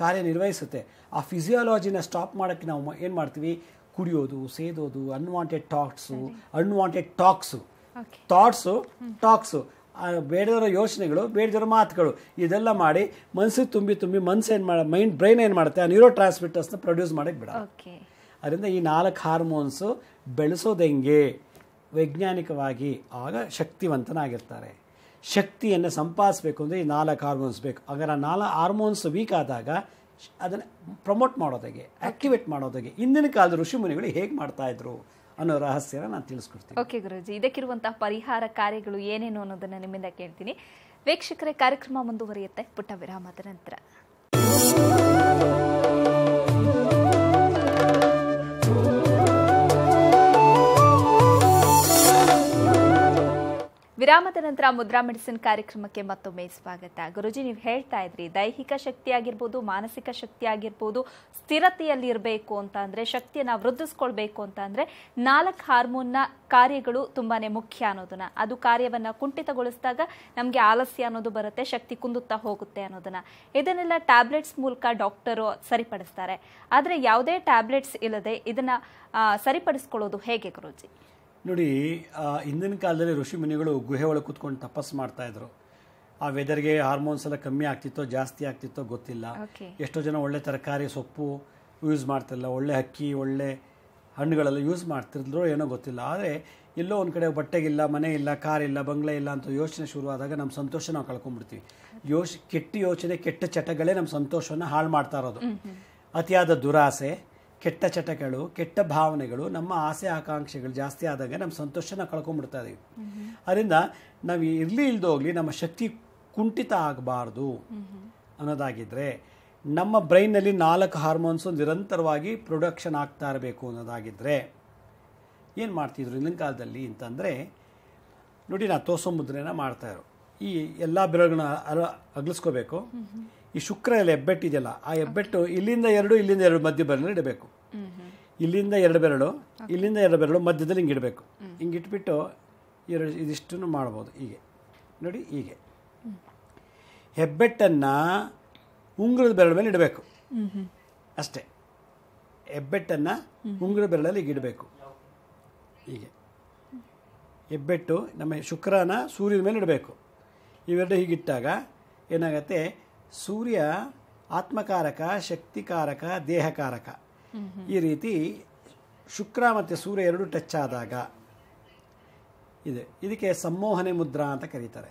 ಕಾರ್ಯನಿರ್ವಹಿಸುತ್ತೆ ಆ ಫಿಸಿಯಾಲಜಿನ ಸ್ಟಾಪ್ ಮಾಡೋಕ್ಕೆ ನಾವು ಏನು ಮಾಡ್ತೀವಿ ಕುಡಿಯೋದು ಸೇದೋದು unwanted talks unwanted talks thoughts talks ಬೇಡದಿರೋ ಯೋಚನೆಗಳು ಬೇಡದಿರೋ ಮಾತುಗಳು ಇದೆಲ್ಲ ಮಾಡಿ ಮನಸ್ಸಿಗೆ ತುಂಬಿ ತುಂಬಿ ಮನ್ಸು ಏನು ಮಾಡಿ ಮೈಂಡ್ ಬ್ರೈನ್ ಏನು ಮಾಡುತ್ತೆ ಆ ನ್ಯೂರೋ ಟ್ರಾನ್ಸ್ಮಿಟರ್ಸ್ನ ಪ್ರೊಡ್ಯೂಸ್ ಮಾಡೋಕ್ಕೆ ಬಿಡ ಅದರಿಂದ ಈ ನಾಲ್ಕು ಹಾರ್ಮೋನ್ಸು ಬೆಳೆಸೋದೆಂಗೆ ವೈಜ್ಞಾನಿಕವಾಗಿ ಆಗ ಶಕ್ತಿವಂತನಾಗಿರ್ತಾರೆ ಶಕ್ತಿಯನ್ನು ಸಂಪಾದಿಸಬೇಕು ಅಂದರೆ ಈ ನಾಲ್ಕು ಹಾರ್ಮೋನ್ಸ್ ಬೇಕು ಅದರ ನಾಲ್ಕು ಹಾರ್ಮೋನ್ಸ್ ವೀಕ್ ಆದಾಗ ಅದನ್ನು ಪ್ರಮೋಟ್ ಮಾಡೋದಾಗೆ ಆಕ್ಟಿವೇಟ್ ಮಾಡೋದಾಗೆ ಹಿಂದಿನ ಕಾಲದ ಮುನಿಗಳು ಹೇಗೆ ಮಾಡ್ತಾಯಿದ್ರು ಅನ್ನೋ ರಹಸ್ಯನ ನಾನು ತಿಳಿಸ್ಕೊಡ್ತೀನಿ ಓಕೆ ಗುರುಜಿ ಇದಕ್ಕಿರುವಂತಹ ಪರಿಹಾರ ಕಾರ್ಯಗಳು ಏನೇನು ಅನ್ನೋದನ್ನು ನಿಮ್ಮಿಂದ ಕೇಳ್ತೀನಿ ವೀಕ್ಷಕರೇ ಕಾರ್ಯಕ್ರಮ ಮುಂದುವರಿಯುತ್ತೆ ಪುಟ್ಟ ವಿರಾಮದ ನಂತರ ವಿರಾಮದ ನಂತರ ಮುದ್ರಾ ಮೆಡಿಸಿನ್ ಕಾರ್ಯಕ್ರಮಕ್ಕೆ ಮತ್ತೊಮ್ಮೆ ಸ್ವಾಗತ ಗುರುಜಿ ನೀವು ಹೇಳ್ತಾ ಇದ್ರಿ ದೈಹಿಕ ಶಕ್ತಿ ಆಗಿರ್ಬೋದು ಮಾನಸಿಕ ಶಕ್ತಿ ಆಗಿರ್ಬೋದು ಸ್ಥಿರತೆಯಲ್ಲಿ ಇರಬೇಕು ಅಂತ ಅಂದರೆ ಶಕ್ತಿಯನ್ನು ವೃದ್ಧಿಸ್ಕೊಳ್ಬೇಕು ಅಂತ ಅಂದರೆ ನಾಲ್ಕು ಹಾರ್ಮೋನ್ನ ಕಾರ್ಯಗಳು ತುಂಬಾ ಮುಖ್ಯ ಅನ್ನೋದನ್ನ ಅದು ಕಾರ್ಯವನ್ನು ಕುಂಠಿತಗೊಳಿಸಿದಾಗ ನಮಗೆ ಆಲಸ್ಯ ಅನ್ನೋದು ಬರುತ್ತೆ ಶಕ್ತಿ ಕುಂದುತ್ತಾ ಹೋಗುತ್ತೆ ಅನ್ನೋದನ್ನ ಇದನ್ನೆಲ್ಲ ಟ್ಯಾಬ್ಲೆಟ್ಸ್ ಮೂಲಕ ಡಾಕ್ಟರು ಸರಿಪಡಿಸ್ತಾರೆ ಆದರೆ ಯಾವುದೇ ಟ್ಯಾಬ್ಲೆಟ್ಸ್ ಇಲ್ಲದೆ ಇದನ್ನು ಸರಿಪಡಿಸ್ಕೊಳ್ಳೋದು ಹೇಗೆ ಗುರುಜಿ ನೋಡಿ ಹಿಂದಿನ ಕಾಲದಲ್ಲಿ ಋಷಿ ಮುನಿಗಳು ಗುಹೆ ಒಳಗೆ ಕೂತ್ಕೊಂಡು ತಪಸ್ಸು ಮಾಡ್ತಾಯಿದ್ರು ಆ ವೆದರ್ಗೆ ಹಾರ್ಮೋನ್ಸ್ ಎಲ್ಲ ಕಮ್ಮಿ ಆಗ್ತಿತ್ತೋ ಜಾಸ್ತಿ ಆಗ್ತಿತ್ತೋ ಗೊತ್ತಿಲ್ಲ ಎಷ್ಟೋ ಜನ ಒಳ್ಳೆ ತರಕಾರಿ ಸೊಪ್ಪು ಯೂಸ್ ಮಾಡ್ತಿರಲಿಲ್ಲ ಒಳ್ಳೆ ಅಕ್ಕಿ ಒಳ್ಳೆ ಹಣ್ಣುಗಳೆಲ್ಲ ಯೂಸ್ ಮಾಡ್ತಿರ್ಲೋ ಏನೋ ಗೊತ್ತಿಲ್ಲ ಆದರೆ ಎಲ್ಲೋ ಒಂದು ಕಡೆ ಬಟ್ಟೆಗಿಲ್ಲ ಮನೆ ಇಲ್ಲ ಕಾರ್ ಇಲ್ಲ ಬಂಗ್ಲೆ ಇಲ್ಲ ಅಂತ ಯೋಚನೆ ಶುರುವಾದಾಗ ನಮ್ಮ ಸಂತೋಷ ನಾವು ಕಳ್ಕೊಂಡ್ಬಿಡ್ತೀವಿ ಯೋಚ ಕೆಟ್ಟ ಯೋಚನೆ ಕೆಟ್ಟ ಚಟಗಳೇ ನಮ್ಮ ಸಂತೋಷವನ್ನು ಹಾಳು ಮಾಡ್ತಾ ಇರೋದು ಅತಿಯಾದ ದುರಾಸೆ ಕೆಟ್ಟ ಚಟಗಳು ಕೆಟ್ಟ ಭಾವನೆಗಳು ನಮ್ಮ ಆಸೆ ಆಕಾಂಕ್ಷೆಗಳು ಜಾಸ್ತಿ ಆದಾಗ ನಮ್ಮ ಸಂತೋಷನ ಕಳ್ಕೊಂಡ್ಬಿಡ್ತಾ ಇದೀವಿ ಅದರಿಂದ ನಾವು ಇರಲಿ ಹೋಗಲಿ ನಮ್ಮ ಶಕ್ತಿ ಕುಂಠಿತ ಆಗಬಾರ್ದು ಅನ್ನೋದಾಗಿದ್ದರೆ ನಮ್ಮ ಬ್ರೈನಲ್ಲಿ ನಾಲ್ಕು ಹಾರ್ಮೋನ್ಸು ನಿರಂತರವಾಗಿ ಪ್ರೊಡಕ್ಷನ್ ಆಗ್ತಾ ಇರಬೇಕು ಅನ್ನೋದಾಗಿದ್ದರೆ ಏನು ಮಾಡ್ತಿದ್ರು ಹಿಂದಿನ ಕಾಲದಲ್ಲಿ ಅಂತಂದರೆ ನೋಡಿ ನಾ ತೋಸೋ ಮುದ್ರೆನ ಮಾಡ್ತಾಯಿರು ಈ ಎಲ್ಲ ಬೆರಳುಗಳನ್ನ ಅಲ ಅಗಲಿಸ್ಕೋಬೇಕು ಈ ಶುಕ್ರ ಹೆಬ್ಬೆಟ್ಟಿದೆಯಲ್ಲ ಆ ಹೆಬ್ಬೆಟ್ಟು ಇಲ್ಲಿಂದ ಎರಡು ಇಲ್ಲಿಂದ ಎರಡು ಮಧ್ಯ ಬರಲಿ ಇಡಬೇಕು ಇಲ್ಲಿಂದ ಎರಡು ಬೆರಳು ಇಲ್ಲಿಂದ ಎರಡು ಬೆರಳು ಮಧ್ಯದಲ್ಲಿ ಹಿಂಗೆ ಇಡಬೇಕು ಹಿಂಗೆ ಇಟ್ಬಿಟ್ಟು ಎರಡು ಇದಿಷ್ಟನ್ನು ಮಾಡ್ಬೋದು ಹೀಗೆ ನೋಡಿ ಹೀಗೆ ಹೆಬ್ಬೆಟ್ಟನ್ನು ಉಂಗುರದ ಬೆರಳ ಮೇಲೆ ಇಡಬೇಕು ಅಷ್ಟೇ ಹೆಬ್ಬೆಟ್ಟನ್ನು ಉಂಗ್ರದ ಬೆರಳಲ್ಲಿ ಇಡಬೇಕು ಹೀಗೆ ಹೆಬ್ಬೆಟ್ಟು ನಮ್ಮ ಶುಕ್ರನ ಸೂರ್ಯನ ಮೇಲೆ ಇಡಬೇಕು ಇವೆರಡು ಹೀಗಿಟ್ಟಾಗ ಏನಾಗತ್ತೆ ಸೂರ್ಯ ಆತ್ಮಕಾರಕ ಶಕ್ತಿಕಾರಕ ದೇಹಕಾರಕ ಈ ರೀತಿ ಶುಕ್ರ ಮತ್ತು ಸೂರ್ಯ ಎರಡು ಟಚ್ ಆದಾಗ ಇದೆ ಇದಕ್ಕೆ ಸಂಮೋಹನೆ ಮುದ್ರಾ ಅಂತ ಕರೀತಾರೆ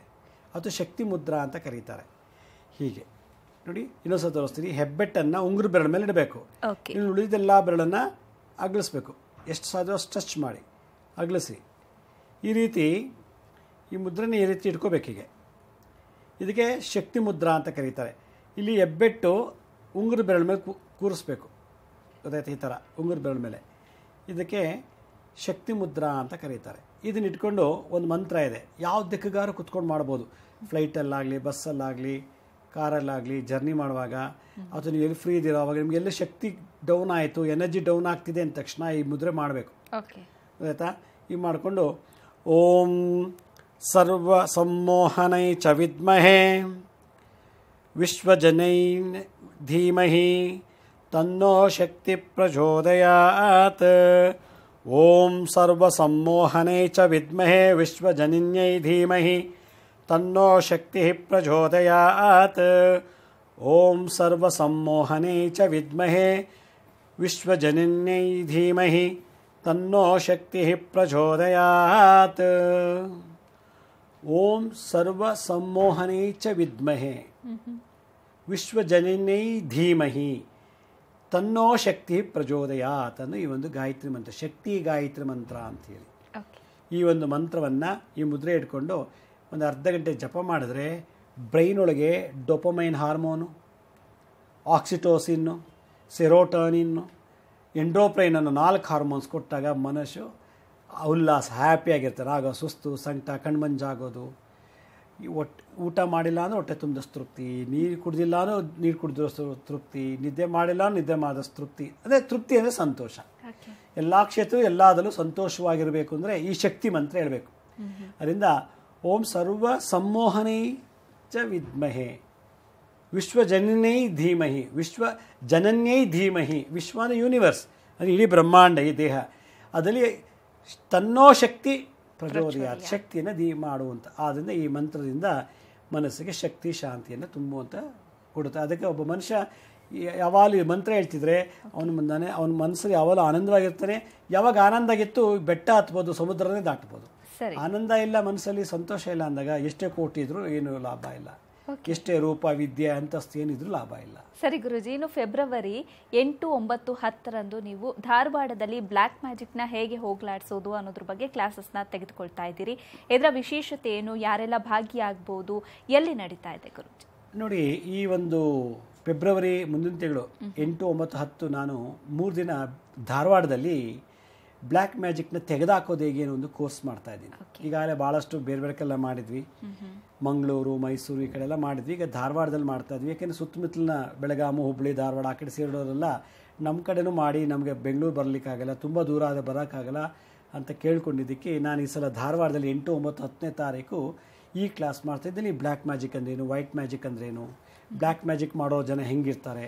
ಅಥವಾ ಶಕ್ತಿ ಮುದ್ರಾ ಅಂತ ಕರೀತಾರೆ ಹೀಗೆ ನೋಡಿ ಇನ್ನೊಂದ್ಸಲ ತೋರಿಸ್ತೀನಿ ಹೆಬ್ಬೆಟ್ಟನ್ನು ಉಂಗುರು ಬೆರಳ ಮೇಲೆ ಇಡಬೇಕು ಇನ್ನು ಉಳಿದೆಲ್ಲ ಬೆರಳನ್ನು ಅಗಲಿಸ್ಬೇಕು ಎಷ್ಟು ಸಾಧ್ಯ ಅಷ್ಟು ಟಚ್ ಮಾಡಿ ಅಗಲಿಸಿ ಈ ರೀತಿ ಈ ಮುದ್ರನ ಈ ರೀತಿ ಇಟ್ಕೋಬೇಕೀಗೆ ಇದಕ್ಕೆ ಶಕ್ತಿ ಮುದ್ರಾ ಅಂತ ಕರೀತಾರೆ ಇಲ್ಲಿ ಹೆಬ್ಬೆಟ್ಟು ಉಂಗುರು ಬೆರಳ ಮೇಲೆ ಕೂರಿಸ್ಬೇಕು ಅದೇ ಈ ಥರ ಉಂಗುರ ಬೆರಳ ಮೇಲೆ ಇದಕ್ಕೆ ಶಕ್ತಿ ಮುದ್ರಾ ಅಂತ ಕರೀತಾರೆ ಇದನ್ನ ಇಟ್ಕೊಂಡು ಒಂದು ಮಂತ್ರ ಇದೆ ಯಾವ ದಿಕ್ಕಗಾರು ಕುತ್ಕೊಂಡು ಮಾಡ್ಬೋದು ಫ್ಲೈಟಲ್ಲಾಗಲಿ ಬಸ್ಸಲ್ಲಾಗಲಿ ಕಾರಲ್ಲಾಗಲಿ ಜರ್ನಿ ಮಾಡುವಾಗ ಅಥವಾ ನೀವು ಎಲ್ಲಿ ಫ್ರೀ ಇದ್ದೀರೋ ಅವಾಗ ನಿಮಗೆಲ್ಲ ಶಕ್ತಿ ಡೌನ್ ಆಯಿತು ಎನರ್ಜಿ ಡೌನ್ ಆಗ್ತಿದೆ ಅಂದ ತಕ್ಷಣ ಈ ಮುದ್ರೆ ಮಾಡಬೇಕು ಆಯ್ತಾ ಈ ಮಾಡಿಕೊಂಡು ಓಂ ಸರ್ವ ಸಂಮೋಹನೈ ಚ ವಿದ್ಮಹೇ ವಿಶ್ವಜನೈ ಧೀಮಹಿ तन्नो शक्ति प्रचोदयात् ओम सर्वसम्मोहने च विद्महे विश्वजनिन्यै धीमहि तन्नो शक्ति प्रचोदयात् ओम सर्वसम्मोहने च विद्महे विश्वजनिन्यै धीमहि तन्नो शक्ति प्रचोदयात् ओम सर्वसम्मोहने च विद्महे हम्म। विश्वजनिनी धीमहि ತನ್ನೋ ಶಕ್ತಿ ಪ್ರಜೋದಯ ಅಂತಂದು ಈ ಒಂದು ಗಾಯತ್ರಿ ಮಂತ್ರ ಶಕ್ತಿ ಗಾಯತ್ರಿ ಮಂತ್ರ ಅಂಥೇಳಿ ಈ ಒಂದು ಮಂತ್ರವನ್ನು ಈ ಮುದ್ರೆ ಇಟ್ಕೊಂಡು ಒಂದು ಅರ್ಧ ಗಂಟೆ ಜಪ ಮಾಡಿದ್ರೆ ಬ್ರೈನ್ ಒಳಗೆ ಡೊಪಮೈನ್ ಹಾರ್ಮೋನು ಆಕ್ಸಿಟೋಸಿನ್ನು ಸೆರೋಟನಿನ್ನು ಎಂಡೋಪ್ರೈನ್ ಅನ್ನೋ ನಾಲ್ಕು ಹಾರ್ಮೋನ್ಸ್ ಕೊಟ್ಟಾಗ ಮನಸ್ಸು ಉಲ್ಲಾಸ ಹ್ಯಾಪಿಯಾಗಿರ್ತಾರೆ ಆಗ ಸುಸ್ತು ಸಂಕಟ ಕಣ್ಮಂಜಾಗೋದು ಒಟ್ಟು ಊಟ ಮಾಡಿಲ್ಲ ಅಂದ್ರೆ ಹೊಟ್ಟೆ ತುಂಬಿದ ತೃಪ್ತಿ ನೀರು ಕುಡ್ದಿಲ್ಲ ಅಂದ್ರೆ ನೀರು ಕುಡಿದಷ್ಟು ತೃಪ್ತಿ ನಿದ್ದೆ ಮಾಡಿಲ್ಲ ನಿದ್ದೆ ಮಾಡಿದ ತೃಪ್ತಿ ಅದೇ ತೃಪ್ತಿ ಅಂದರೆ ಸಂತೋಷ ಎಲ್ಲ ಕ್ಷೇತ್ರ ಎಲ್ಲದಲ್ಲೂ ಸಂತೋಷವಾಗಿರಬೇಕು ಅಂದರೆ ಈ ಶಕ್ತಿ ಮಂತ್ರ ಹೇಳಬೇಕು ಅದರಿಂದ ಓಂ ಸರ್ವ ಸಂಮೋಹನೈ ಚ ವಿದ್ಮಹೆ ವಿಶ್ವಜನನೈ ಧೀಮಹಿ ವಿಶ್ವ ಜನನ್ಯೈ ಧೀಮಹಿ ವಿಶ್ವನ ಯೂನಿವರ್ಸ್ ಅಂದರೆ ಇಡೀ ಬ್ರಹ್ಮಾಂಡ ಈ ದೇಹ ಅದರಲ್ಲಿ ತನ್ನೋ ಶಕ್ತಿ ಪ್ರಚೋದಯಾತ್ ಶಕ್ತಿಯನ್ನು ದೀ ಮಾಡುವಂಥ ಆದ್ದರಿಂದ ಈ ಮಂತ್ರದಿಂದ ಮನಸ್ಸಿಗೆ ಶಕ್ತಿ ಶಾಂತಿಯನ್ನು ತುಂಬುವಂಥ ಕೊಡುತ್ತೆ ಅದಕ್ಕೆ ಒಬ್ಬ ಮನುಷ್ಯ ಯಾವಾಗಲೂ ಮಂತ್ರ ಹೇಳ್ತಿದ್ರೆ ಅವನ ಮುಂದಾನೆ ಅವನ ಮನಸ್ಸಲ್ಲಿ ಯಾವಾಗಲೂ ಆನಂದವಾಗಿರ್ತಾನೆ ಯಾವಾಗ ಆನಂದ ಆಗಿತ್ತು ಬೆಟ್ಟ ಹತ್ಬೋದು ಸಮುದ್ರನೇ ದಾಟ್ಬೋದು ಆನಂದ ಇಲ್ಲ ಮನಸ್ಸಲ್ಲಿ ಸಂತೋಷ ಇಲ್ಲ ಅಂದಾಗ ಎಷ್ಟೇ ಕೋಟಿ ಇದ್ರೂ ಏನೂ ಲಾಭ ಇಲ್ಲ ಎಷ್ಟೇ ರೂಪ ವಿದ್ಯೆ ಅಂತಸ್ತು ಏನಿದ್ರು ಲಾಭ ಇಲ್ಲ ಸರಿ ಗುರುಜಿ ಇನ್ನು ಫೆಬ್ರವರಿ ಎಂಟು ಒಂಬತ್ತು ಹತ್ತರಂದು ನೀವು ಧಾರವಾಡದಲ್ಲಿ ಬ್ಲ್ಯಾಕ್ ಮ್ಯಾಜಿಕ್ನ ಹೇಗೆ ಹೋಗ್ಲಾಡಿಸೋದು ಅನ್ನೋದ್ರ ಬಗ್ಗೆ ಕ್ಲಾಸಸ್ನ ತೆಗೆದುಕೊಳ್ತಾ ಇದ್ದೀರಿ ಇದರ ವಿಶೇಷತೆ ಏನು ಯಾರೆಲ್ಲ ಭಾಗಿಯಾಗ್ಬೋದು ಎಲ್ಲಿ ನಡೀತಾ ಇದೆ ಗುರುಜಿ ನೋಡಿ ಈ ಒಂದು ಫೆಬ್ರವರಿ ಮುಂದಿನ ತಿಂಗಳು ಎಂಟು ಒಂಬತ್ತು ಹತ್ತು ನಾನು ಮೂರು ದಿನ ಧಾರವಾಡದಲ್ಲಿ ಬ್ಲ್ಯಾಕ್ ಮ್ಯಾಜಿಕ್ನ ತೆಗೆದಾಕೋದು ಹೇಗೆ ಒಂದು ಕೋರ್ಸ್ ಮಾಡ್ತಾ ಇದ್ದೀನಿ ಈಗಾಗಲೇ ಭಾಳಷ್ಟು ಬೇರೆ ಬೇರೆ ಮಾಡಿದ್ವಿ ಮಂಗಳೂರು ಮೈಸೂರು ಈ ಕಡೆ ಎಲ್ಲ ಮಾಡಿದ್ವಿ ಈಗ ಧಾರವಾಡದಲ್ಲಿ ಇದ್ವಿ ಯಾಕೆಂದರೆ ಸುತ್ತಮುತ್ತಲಿನ ಬೆಳಗಾಮು ಹುಬ್ಬಳ್ಳಿ ಧಾರವಾಡ ಆ ಕಡೆ ಸೇರಿರೋರೆಲ್ಲ ನಮ್ಮ ಕಡೆಯೂ ಮಾಡಿ ನಮಗೆ ಬೆಂಗಳೂರು ಬರಲಿಕ್ಕಾಗಲ್ಲ ತುಂಬ ದೂರ ಆದರೆ ಬರೋಕ್ಕಾಗಲ್ಲ ಅಂತ ಕೇಳ್ಕೊಂಡಿದ್ದಕ್ಕೆ ನಾನು ಈ ಸಲ ಧಾರವಾಡದಲ್ಲಿ ಎಂಟು ಒಂಬತ್ತು ಹತ್ತನೇ ತಾರೀಕು ಈ ಕ್ಲಾಸ್ ಮಾಡ್ತಿದ್ದೀನಿ ಬ್ಲ್ಯಾಕ್ ಮ್ಯಾಜಿಕ್ ಅಂದ್ರೇನು ವೈಟ್ ಮ್ಯಾಜಿಕ್ ಅಂದ್ರೇನು ಬ್ಲ್ಯಾಕ್ ಮ್ಯಾಜಿಕ್ ಮಾಡೋ ಜನ ಹೆಂಗಿರ್ತಾರೆ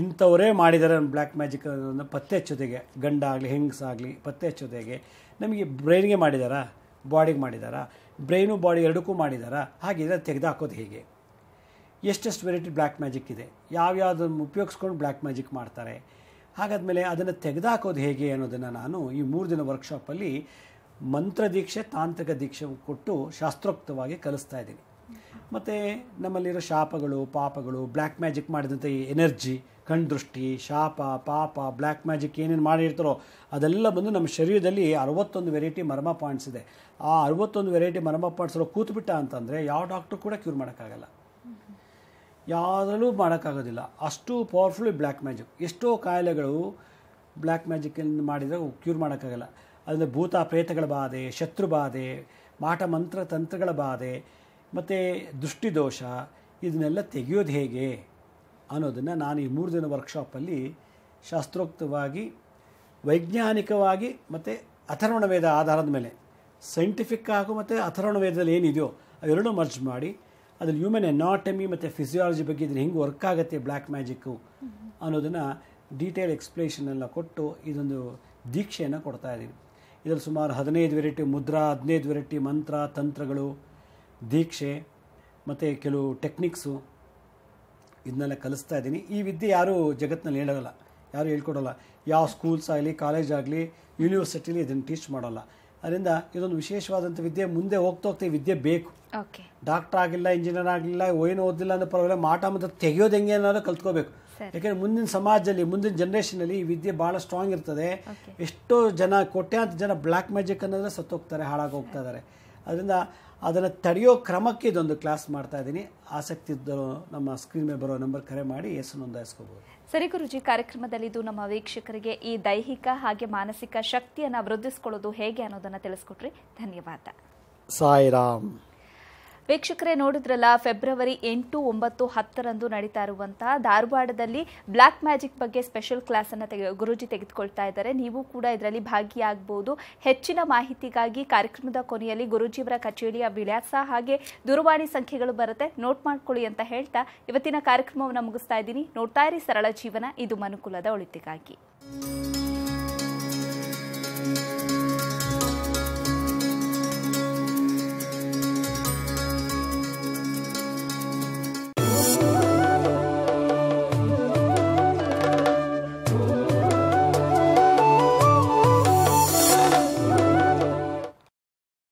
ಇಂಥವರೇ ಮಾಡಿದ್ದಾರೆ ಬ್ಲ್ಯಾಕ್ ಮ್ಯಾಜಿಕ್ ಪತ್ತೆ ಹಚ್ಚೋದೆಗೆ ಗಂಡ ಆಗಲಿ ಹೆಂಗಸಾಗಲಿ ಪತ್ತೆ ಹಚ್ಚೋದೇಗೆ ನಮಗೆ ಬ್ರೈನ್ಗೆ ಮಾಡಿದಾರಾ ಬಾಡಿಗೆ ಮಾಡಿದಾರಾ ಬ್ರೈನು ಬಾಡಿ ಎರಡಕ್ಕೂ ಮಾಡಿದಾರಾ ಹಾಗಿದ್ರೆ ತೆಗೆದಾಕೋದು ಹೇಗೆ ಎಷ್ಟೆಷ್ಟು ವೆರೈಟಿ ಬ್ಲ್ಯಾಕ್ ಮ್ಯಾಜಿಕ್ ಇದೆ ಯಾವ್ಯಾವುದನ್ನು ಉಪಯೋಗಿಸ್ಕೊಂಡು ಬ್ಲ್ಯಾಕ್ ಮ್ಯಾಜಿಕ್ ಮಾಡ್ತಾರೆ ಹಾಗಾದಮೇಲೆ ಅದನ್ನು ತೆಗೆದಾಕೋದು ಹೇಗೆ ಅನ್ನೋದನ್ನು ನಾನು ಈ ಮೂರು ದಿನ ವರ್ಕ್ಶಾಪಲ್ಲಿ ಮಂತ್ರ ದೀಕ್ಷೆ ತಾಂತ್ರಿಕ ದೀಕ್ಷೆ ಕೊಟ್ಟು ಶಾಸ್ತ್ರೋಕ್ತವಾಗಿ ಕಲಿಸ್ತಾ ಇದ್ದೀನಿ ಮತ್ತು ನಮ್ಮಲ್ಲಿರೋ ಶಾಪಗಳು ಪಾಪಗಳು ಬ್ಲ್ಯಾಕ್ ಮ್ಯಾಜಿಕ್ ಮಾಡಿದಂಥ ಈ ಎನರ್ಜಿ ಕಣ್ದೃಷ್ಟಿ ಶಾಪ ಪಾಪ ಬ್ಲ್ಯಾಕ್ ಮ್ಯಾಜಿಕ್ ಏನೇನು ಮಾಡಿರ್ತಾರೋ ಅದೆಲ್ಲ ಬಂದು ನಮ್ಮ ಶರೀರದಲ್ಲಿ ಅರವತ್ತೊಂದು ವೆರೈಟಿ ಮರ್ಮ ಪಾಯಿಂಟ್ಸ್ ಇದೆ ಆ ಅರವತ್ತೊಂದು ವೆರೈಟಿ ಮರ್ಮ ಪಾಯಿಂಟ್ಸ್ಗಳು ಕೂತ್ಬಿಟ್ಟ ಅಂತಂದರೆ ಯಾವ ಡಾಕ್ಟ್ರು ಕೂಡ ಕ್ಯೂರ್ ಮಾಡೋಕ್ಕಾಗಲ್ಲ ಯಾವುದರಲ್ಲೂ ಮಾಡೋಕ್ಕಾಗೋದಿಲ್ಲ ಅಷ್ಟು ಪವರ್ಫುಲ್ ಬ್ಲ್ಯಾಕ್ ಮ್ಯಾಜಿಕ್ ಎಷ್ಟೋ ಕಾಯಿಲೆಗಳು ಬ್ಲ್ಯಾಕ್ ಮ್ಯಾಜಿಕ್ ಮಾಡಿದರೆ ಕ್ಯೂರ್ ಮಾಡೋಕ್ಕಾಗಲ್ಲ ಅದರಿಂದ ಭೂತ ಪ್ರೇತಗಳ ಬಾಧೆ ಶತ್ರು ಬಾಧೆ ಮಾಟ ಮಂತ್ರ ತಂತ್ರಗಳ ಬಾಧೆ ಮತ್ತು ದೃಷ್ಟಿದೋಷ ಇದನ್ನೆಲ್ಲ ತೆಗೆಯೋದು ಹೇಗೆ ಅನ್ನೋದನ್ನು ನಾನು ಈ ಮೂರು ದಿನ ವರ್ಕ್ಶಾಪಲ್ಲಿ ಶಾಸ್ತ್ರೋಕ್ತವಾಗಿ ವೈಜ್ಞಾನಿಕವಾಗಿ ಮತ್ತು ಅಥರ್ವಣ ವೇದ ಆಧಾರದ ಮೇಲೆ ಸೈಂಟಿಫಿಕ್ ಆಗು ಮತ್ತು ಅಥರ್ವಣ ವೇದದಲ್ಲಿ ಏನಿದೆಯೋ ಅವೆರಡೂ ಮರ್ಜ್ ಮಾಡಿ ಅದರಲ್ಲಿ ಹ್ಯೂಮನ್ ಎನಾಟಮಿ ಮತ್ತು ಫಿಸಿಯಾಲಜಿ ಬಗ್ಗೆ ಇದನ್ನು ಹೆಂಗೆ ವರ್ಕ್ ಆಗುತ್ತೆ ಬ್ಲ್ಯಾಕ್ ಮ್ಯಾಜಿಕ್ಕು ಅನ್ನೋದನ್ನು ಡೀಟೇಲ್ ಎಲ್ಲ ಕೊಟ್ಟು ಇದೊಂದು ದೀಕ್ಷೆಯನ್ನು ಕೊಡ್ತಾ ಇದ್ದೀವಿ ಇದರಲ್ಲಿ ಸುಮಾರು ಹದಿನೈದು ವೆರೈಟಿ ಮುದ್ರಾ ಹದಿನೈದು ವೆರೈಟಿ ಮಂತ್ರ ತಂತ್ರಗಳು ದೀಕ್ಷೆ ಮತ್ತು ಕೆಲವು ಟೆಕ್ನಿಕ್ಸು ಇದನ್ನೆಲ್ಲ ಕಲಿಸ್ತಾ ಇದ್ದೀನಿ ಈ ವಿದ್ಯೆ ಯಾರೂ ಜಗತ್ತಿನಲ್ಲಿ ಹೇಳೋಲ್ಲ ಯಾರೂ ಹೇಳ್ಕೊಡೋಲ್ಲ ಯಾವ ಸ್ಕೂಲ್ಸ್ ಆಗಲಿ ಕಾಲೇಜ್ ಆಗಲಿ ಯೂನಿವರ್ಸಿಟಿಲಿ ಇದನ್ನು ಟೀಚ್ ಮಾಡೋಲ್ಲ ಅದರಿಂದ ಇದೊಂದು ವಿಶೇಷವಾದಂಥ ವಿದ್ಯೆ ಮುಂದೆ ಹೋಗ್ತಾ ಹೋಗ್ತಾ ವಿದ್ಯೆ ಬೇಕು ಡಾಕ್ಟರ್ ಆಗಿಲ್ಲ ಇಂಜಿನಿಯರ್ ಆಗಲಿಲ್ಲ ಏನು ಓದಿಲ್ಲ ಅಂದ್ರೆ ಪರವಾಗಿಲ್ಲ ಮಾಟ ಮತ್ತು ತೆಗೆಯೋದು ಹೆಂಗೆ ಅನ್ನೋದು ಕಲ್ತ್ಕೋಬೇಕು ಯಾಕೆಂದರೆ ಮುಂದಿನ ಸಮಾಜದಲ್ಲಿ ಮುಂದಿನ ಜನ್ರೇಷನಲ್ಲಿ ಈ ವಿದ್ಯೆ ಭಾಳ ಸ್ಟ್ರಾಂಗ್ ಇರ್ತದೆ ಎಷ್ಟೋ ಜನ ಕೋಟ್ಯಾಂತ ಜನ ಬ್ಲ್ಯಾಕ್ ಮ್ಯಾಜಿಕ್ ಅನ್ನೋದ್ರೆ ಸತ್ತೋಗ್ತಾರೆ ಹಾಳಾಗಿ ಇದ್ದಾರೆ ಅದರಿಂದ ಅದನ್ನು ತಡೆಯೋ ಕ್ರಮಕ್ಕೆ ಇದೊಂದು ಕ್ಲಾಸ್ ಮಾಡ್ತಾ ಇದ್ದೀನಿ ಆಸಕ್ತಿ ಇದ್ದರು ನಮ್ಮ ಸ್ಕ್ರೀನ್ ಮೇಲೆ ಬರೋ ನಂಬರ್ ಕರೆ ಮಾಡಿ ಹೆಸರು ನೋಂದಾಯಿಸ್ಕೋಬಹುದು ಸರಿ ಗುರುಜಿ ಇದು ನಮ್ಮ ವೀಕ್ಷಕರಿಗೆ ಈ ದೈಹಿಕ ಹಾಗೆ ಮಾನಸಿಕ ಶಕ್ತಿಯನ್ನು ವೃದ್ಧಿಸ್ಕೊಳ್ಳೋದು ಹೇಗೆ ಅನ್ನೋದನ್ನು ತಿಳಿಸ್ಕೊಟ್ರಿ ಧನ್ಯವಾದ ಸಾಯಿರಾಮ್ ವೀಕ್ಷಕರೇ ನೋಡಿದ್ರಲ್ಲ ಫೆಬ್ರವರಿ ಎಂಟು ಒಂಬತ್ತು ಹತ್ತರಂದು ನಡೀತಾ ಇರುವಂತಹ ಧಾರವಾಡದಲ್ಲಿ ಬ್ಲ್ಯಾಕ್ ಮ್ಯಾಜಿಕ್ ಬಗ್ಗೆ ಸ್ಪೆಷಲ್ ಕ್ಲಾಸ್ ಅನ್ನು ತೆಗೆ ಗುರೂಜಿ ತೆಗೆದುಕೊಳ್ತಾ ಇದ್ದಾರೆ ನೀವು ಕೂಡ ಇದರಲ್ಲಿ ಭಾಗಿಯಾಗಬಹುದು ಹೆಚ್ಚಿನ ಮಾಹಿತಿಗಾಗಿ ಕಾರ್ಯಕ್ರಮದ ಕೊನೆಯಲ್ಲಿ ಗುರುಜಿಯವರ ಕಚೇರಿಯ ವಿಳಾಸ ಹಾಗೆ ದೂರವಾಣಿ ಸಂಖ್ಯೆಗಳು ಬರುತ್ತೆ ನೋಟ್ ಮಾಡ್ಕೊಳ್ಳಿ ಅಂತ ಹೇಳ್ತಾ ಇವತ್ತಿನ ಕಾರ್ಯಕ್ರಮವನ್ನು ಮುಗಿಸ್ತಾ ಇದ್ದೀನಿ ನೋಡ್ತಾ ಇರಿ ಸರಳ ಜೀವನ ಇದು ಮನುಕುಲದ ಒಳಿತಿಗಾಗಿ